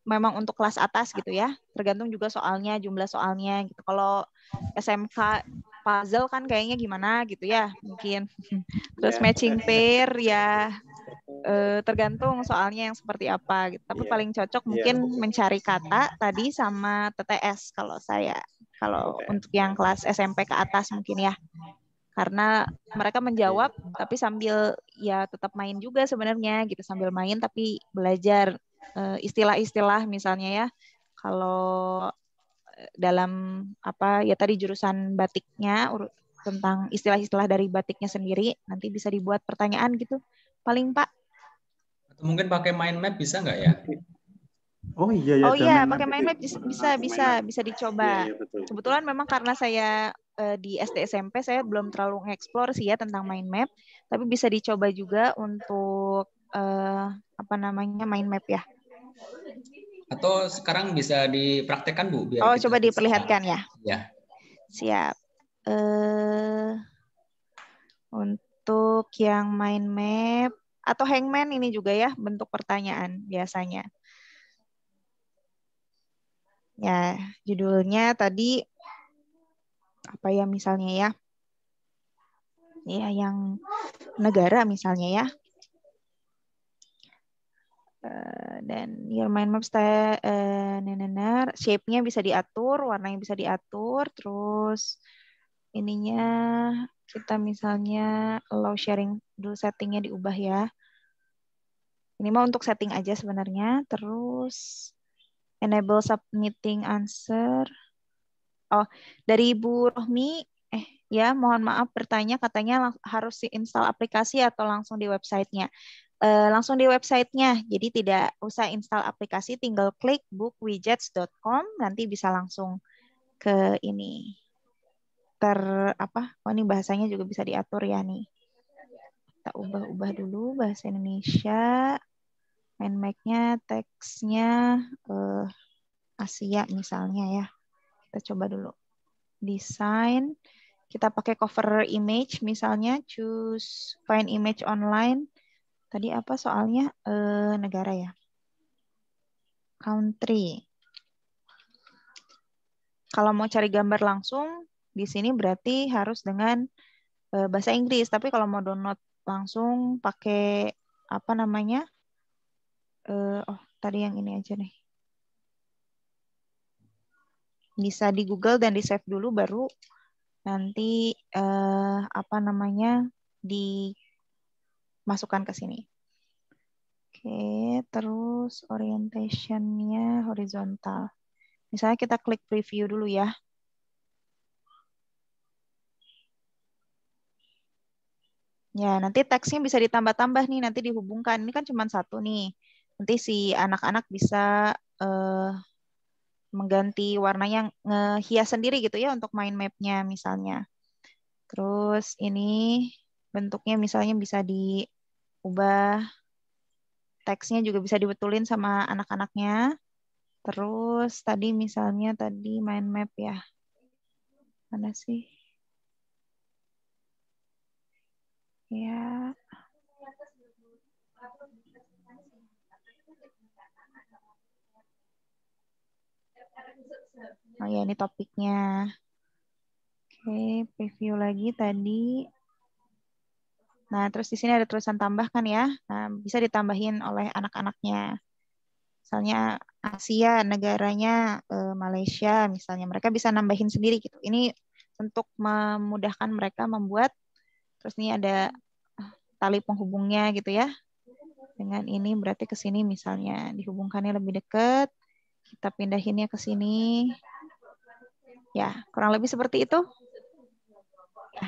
memang untuk kelas atas gitu ya. Tergantung juga soalnya, jumlah soalnya gitu. Kalau SMK puzzle kan kayaknya gimana gitu ya, mungkin. Terus ya. matching pair ya eh, tergantung soalnya yang seperti apa gitu. Tapi yeah. paling cocok iya. mungkin yeah. mencari kata tadi sama TTS kalau saya. Kalau okay. untuk yang kelas SMP ke atas mungkin ya karena iya. mereka menjawab tapi sambil ya tetap main juga sebenarnya gitu sambil main tapi belajar eh, istilah-istilah misalnya ya kalau eh, dalam apa ya tadi jurusan batiknya tentang istilah-istilah dari batiknya sendiri nanti bisa dibuat pertanyaan gitu paling pak atau mungkin pakai mind map bisa nggak ya Oh iya iya. Oh iya, pakai mind map bisa bisa bisa, bisa dicoba. Iya, iya, Kebetulan memang karena saya uh, di SD SMP saya belum terlalu ngeksplor sih ya tentang mind map, tapi bisa dicoba juga untuk uh, apa namanya mind map ya. Atau sekarang bisa dipraktekkan Bu biar Oh, coba diperlihatkan ya. Ya. Siap. Uh, untuk yang mind map atau hangman ini juga ya bentuk pertanyaan biasanya. Ya, judulnya tadi apa ya misalnya ya? Ya, yang negara misalnya ya. Uh, dan your mind map style uh, nenener shape-nya bisa diatur, warnanya bisa diatur, terus ininya kita misalnya low sharing dulu settingnya diubah ya. Ini mah untuk setting aja sebenarnya. Terus enable submitting answer. Oh, dari Bu Rohmi, eh ya mohon maaf bertanya katanya harus diinstal aplikasi atau langsung di websitenya. Eh, langsung di websitenya, jadi tidak usah install aplikasi, tinggal klik bookwidgets.com, nanti bisa langsung ke ini ter apa? Oh ini bahasanya juga bisa diatur ya nih. Kita ubah-ubah dulu bahasa Indonesia. Manmake-nya teksnya eh, Asia misalnya ya. Kita coba dulu. Design, Kita pakai cover image misalnya. Choose find image online. Tadi apa soalnya? Eh, negara ya. Country. Kalau mau cari gambar langsung, di sini berarti harus dengan eh, bahasa Inggris. Tapi kalau mau download langsung pakai apa namanya uh, oh tadi yang ini aja nih bisa di Google dan di save dulu baru nanti uh, apa namanya dimasukkan ke sini. Oke, terus orientationnya horizontal. Misalnya kita klik preview dulu ya. Ya, nanti teksnya bisa ditambah-tambah nih, nanti dihubungkan. Ini kan cuma satu nih nanti si anak-anak bisa uh, mengganti yang ngehias sendiri gitu ya untuk mind mapnya misalnya. Terus ini bentuknya misalnya bisa diubah, teksnya juga bisa dibetulin sama anak-anaknya. Terus tadi misalnya tadi mind map ya. Mana sih? Ya, Oh ya, ini topiknya. Oke, preview lagi tadi. Nah, terus di sini ada tulisan tambahkan ya. Nah, bisa ditambahin oleh anak-anaknya. Misalnya Asia, negaranya eh, Malaysia misalnya. Mereka bisa nambahin sendiri gitu. Ini untuk memudahkan mereka membuat. Terus ini ada eh, tali penghubungnya gitu ya. Dengan ini berarti ke sini misalnya dihubungkannya lebih dekat. Kita pindahinnya ke sini. Ya, kurang lebih seperti itu. Ya.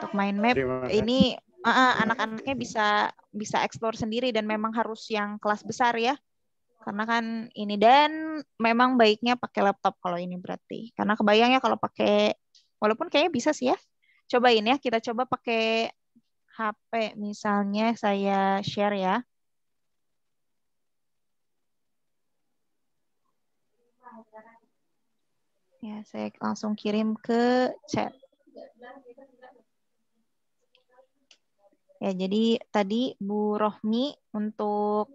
Untuk main map ini uh, anak-anaknya bisa bisa eksplor sendiri dan memang harus yang kelas besar ya. Karena kan ini dan memang baiknya pakai laptop kalau ini berarti. Karena kebayang ya kalau pakai walaupun kayaknya bisa sih ya. Cobain ya, kita coba pakai HP misalnya saya share ya. Ya, saya langsung kirim ke chat. Ya, jadi tadi Bu Rohmi untuk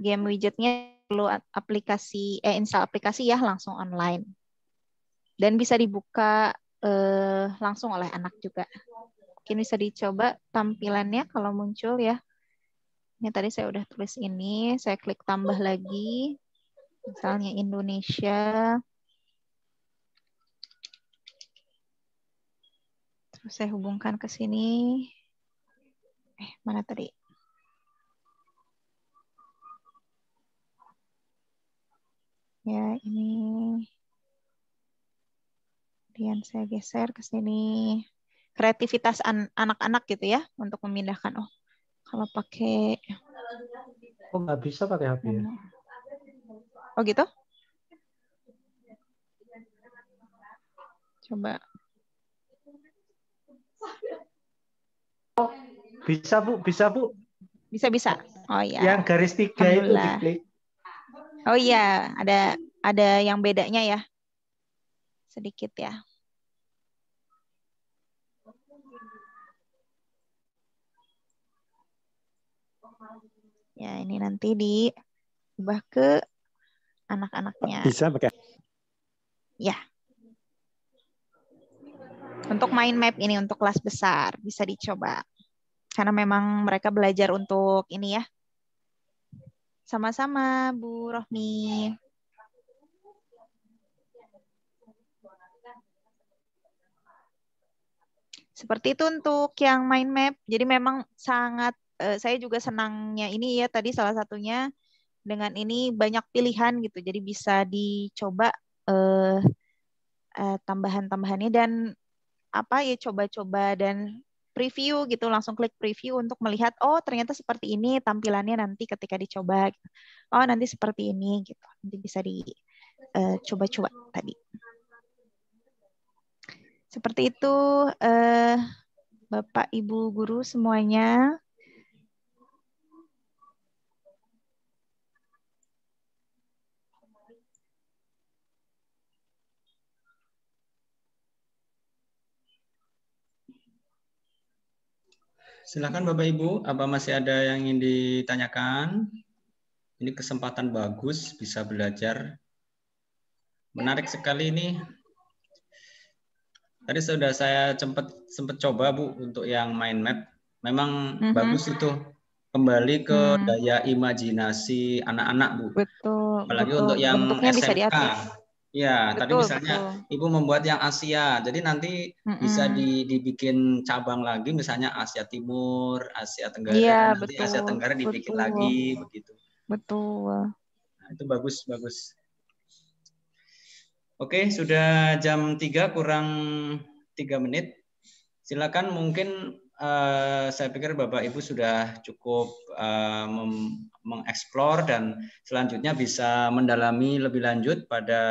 game widgetnya perlu aplikasi eh install aplikasi ya langsung online dan bisa dibuka eh, langsung oleh anak juga. Mungkin bisa dicoba tampilannya kalau muncul ya. Ini tadi saya udah tulis ini, saya klik tambah lagi. Misalnya Indonesia. saya hubungkan ke sini. Eh, mana tadi? Ya, ini. Kemudian saya geser ke sini. Kreativitas anak-anak gitu ya, untuk memindahkan. Oh, kalau pakai... Oh, nggak bisa pakai HP ya? Oh, gitu? Coba Bisa bu, bisa bu. Bisa bisa. Oh ya. Yang garis tiga itu diklik. Oh iya, ada ada yang bedanya ya. Sedikit ya. Ya, ini nanti di ubah ke anak-anaknya. Bisa pakai. Ya. Untuk mind map ini untuk kelas besar bisa dicoba. Karena memang mereka belajar untuk ini ya. Sama-sama Bu Rohmi. Seperti itu untuk yang mind map. Jadi memang sangat eh, saya juga senangnya ini ya tadi salah satunya dengan ini banyak pilihan gitu. Jadi bisa dicoba eh, eh, tambahan-tambahannya dan apa ya coba-coba dan preview gitu langsung klik preview untuk melihat oh ternyata seperti ini tampilannya nanti ketika dicoba gitu. oh nanti seperti ini gitu nanti bisa dicoba eh, coba-coba uh, tadi seperti itu uh, bapak ibu guru semuanya Silakan Bapak Ibu, apa masih ada yang ingin ditanyakan? Ini kesempatan bagus bisa belajar. Menarik sekali ini. Tadi sudah saya sempat sempat coba Bu untuk yang mind map. Memang mm -hmm. bagus itu kembali ke hmm. daya imajinasi anak-anak Bu. Betul. Apalagi betul. untuk yang Bentuknya SMK. Bisa Iya, tadi misalnya betul. ibu membuat yang Asia, jadi nanti mm -mm. bisa di, dibikin cabang lagi, misalnya Asia Timur, Asia Tenggara, ya, nanti betul, Asia Tenggara dibikin betul. lagi, begitu. Betul. Nah, itu bagus, bagus. Oke, sudah jam 3 kurang tiga menit. Silakan mungkin Eh, saya pikir Bapak Ibu sudah cukup eh, mengeksplor dan selanjutnya bisa mendalami lebih lanjut pada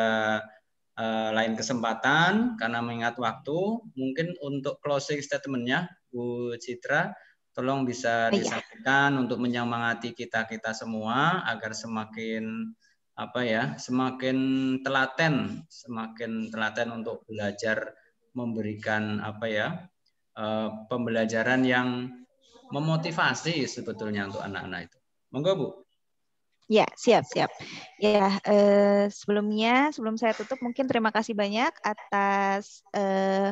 eh, lain kesempatan karena mengingat waktu. Mungkin untuk closing statementnya Bu Citra, tolong bisa oh, iya. disampaikan untuk menyemangati kita kita semua agar semakin apa ya semakin telaten semakin telaten untuk belajar memberikan apa ya Eh, pembelajaran yang memotivasi sebetulnya untuk anak-anak itu. Monggo Bu. Ya, siap, siap. Ya, eh, sebelumnya sebelum saya tutup mungkin terima kasih banyak atas eh,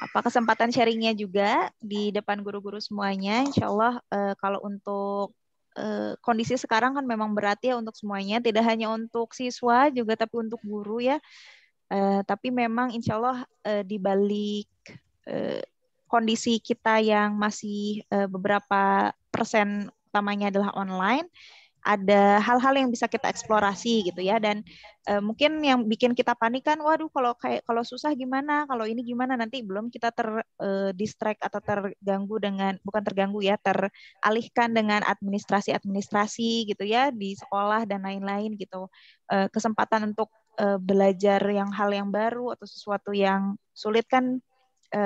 apa kesempatan sharingnya juga di depan guru-guru semuanya. Insya Allah eh, kalau untuk eh, kondisi sekarang kan memang berat ya untuk semuanya, tidak hanya untuk siswa juga tapi untuk guru ya. Eh, tapi memang insya Allah eh, di balik eh, kondisi kita yang masih uh, beberapa persen utamanya adalah online, ada hal-hal yang bisa kita eksplorasi gitu ya dan e, mungkin yang bikin kita panik kan waduh kalau kayak kalau susah gimana kalau ini gimana nanti belum kita ter e, atau terganggu dengan bukan terganggu ya teralihkan dengan administrasi-administrasi gitu ya di sekolah dan lain-lain gitu e, kesempatan untuk e, belajar yang hal yang baru atau sesuatu yang sulit kan e,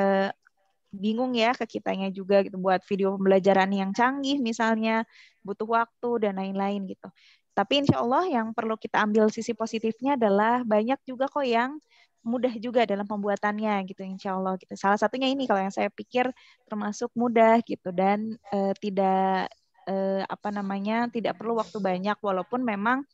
bingung ya ke kitanya juga gitu buat video pembelajaran yang canggih misalnya butuh waktu dan lain-lain gitu. Tapi insya Allah yang perlu kita ambil sisi positifnya adalah banyak juga kok yang mudah juga dalam pembuatannya gitu insya Allah gitu. Salah satunya ini kalau yang saya pikir termasuk mudah gitu dan e, tidak e, apa namanya tidak perlu waktu banyak walaupun memang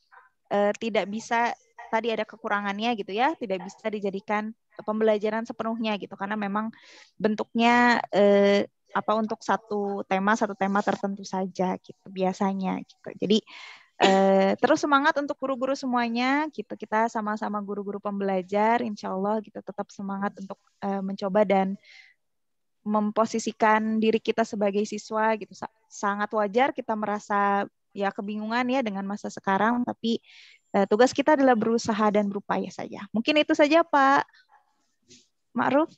e, tidak bisa tadi ada kekurangannya gitu ya, tidak bisa dijadikan pembelajaran sepenuhnya gitu karena memang bentuknya eh, apa untuk satu tema satu tema tertentu saja gitu biasanya gitu. Jadi eh, terus semangat untuk guru-guru semuanya gitu. Kita sama-sama guru-guru pembelajar insyaallah Allah gitu tetap semangat untuk eh, mencoba dan memposisikan diri kita sebagai siswa gitu sangat wajar kita merasa ya kebingungan ya dengan masa sekarang tapi Eh, tugas kita adalah berusaha dan berupaya saja. Mungkin itu saja Pak Ma'ruf.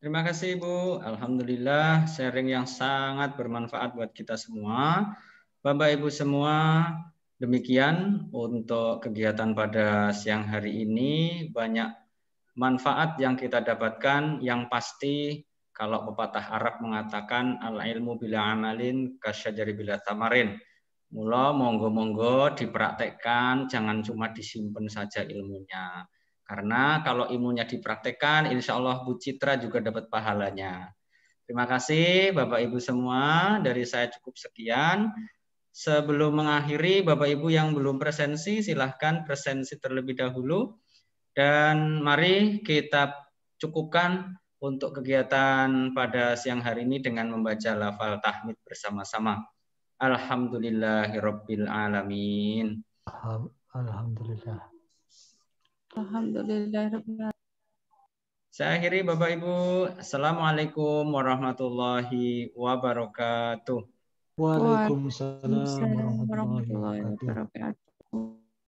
Terima kasih Bu, Alhamdulillah sharing yang sangat bermanfaat buat kita semua. Bapak Ibu semua, demikian untuk kegiatan pada siang hari ini banyak manfaat yang kita dapatkan yang pasti kalau pepatah Arab mengatakan al ilmu bila amalin kasyajari bila tamarin. Mula monggo-monggo dipraktekkan, jangan cuma disimpan saja ilmunya. Karena kalau ilmunya dipraktekkan, insya Allah Bu Citra juga dapat pahalanya. Terima kasih Bapak Ibu semua, dari saya cukup sekian. Sebelum mengakhiri, Bapak Ibu yang belum presensi, silahkan presensi terlebih dahulu. Dan mari kita cukupkan untuk kegiatan pada siang hari ini dengan membaca lafal tahmid bersama-sama. Alhamdulillahirabbil alamin. Alhamdulillah. Alhamdulillahirabbil Saya akhiri Bapak Ibu. Assalamualaikum warahmatullahi wabarakatuh. Waalaikumsalam warahmatullahi wabarakatuh.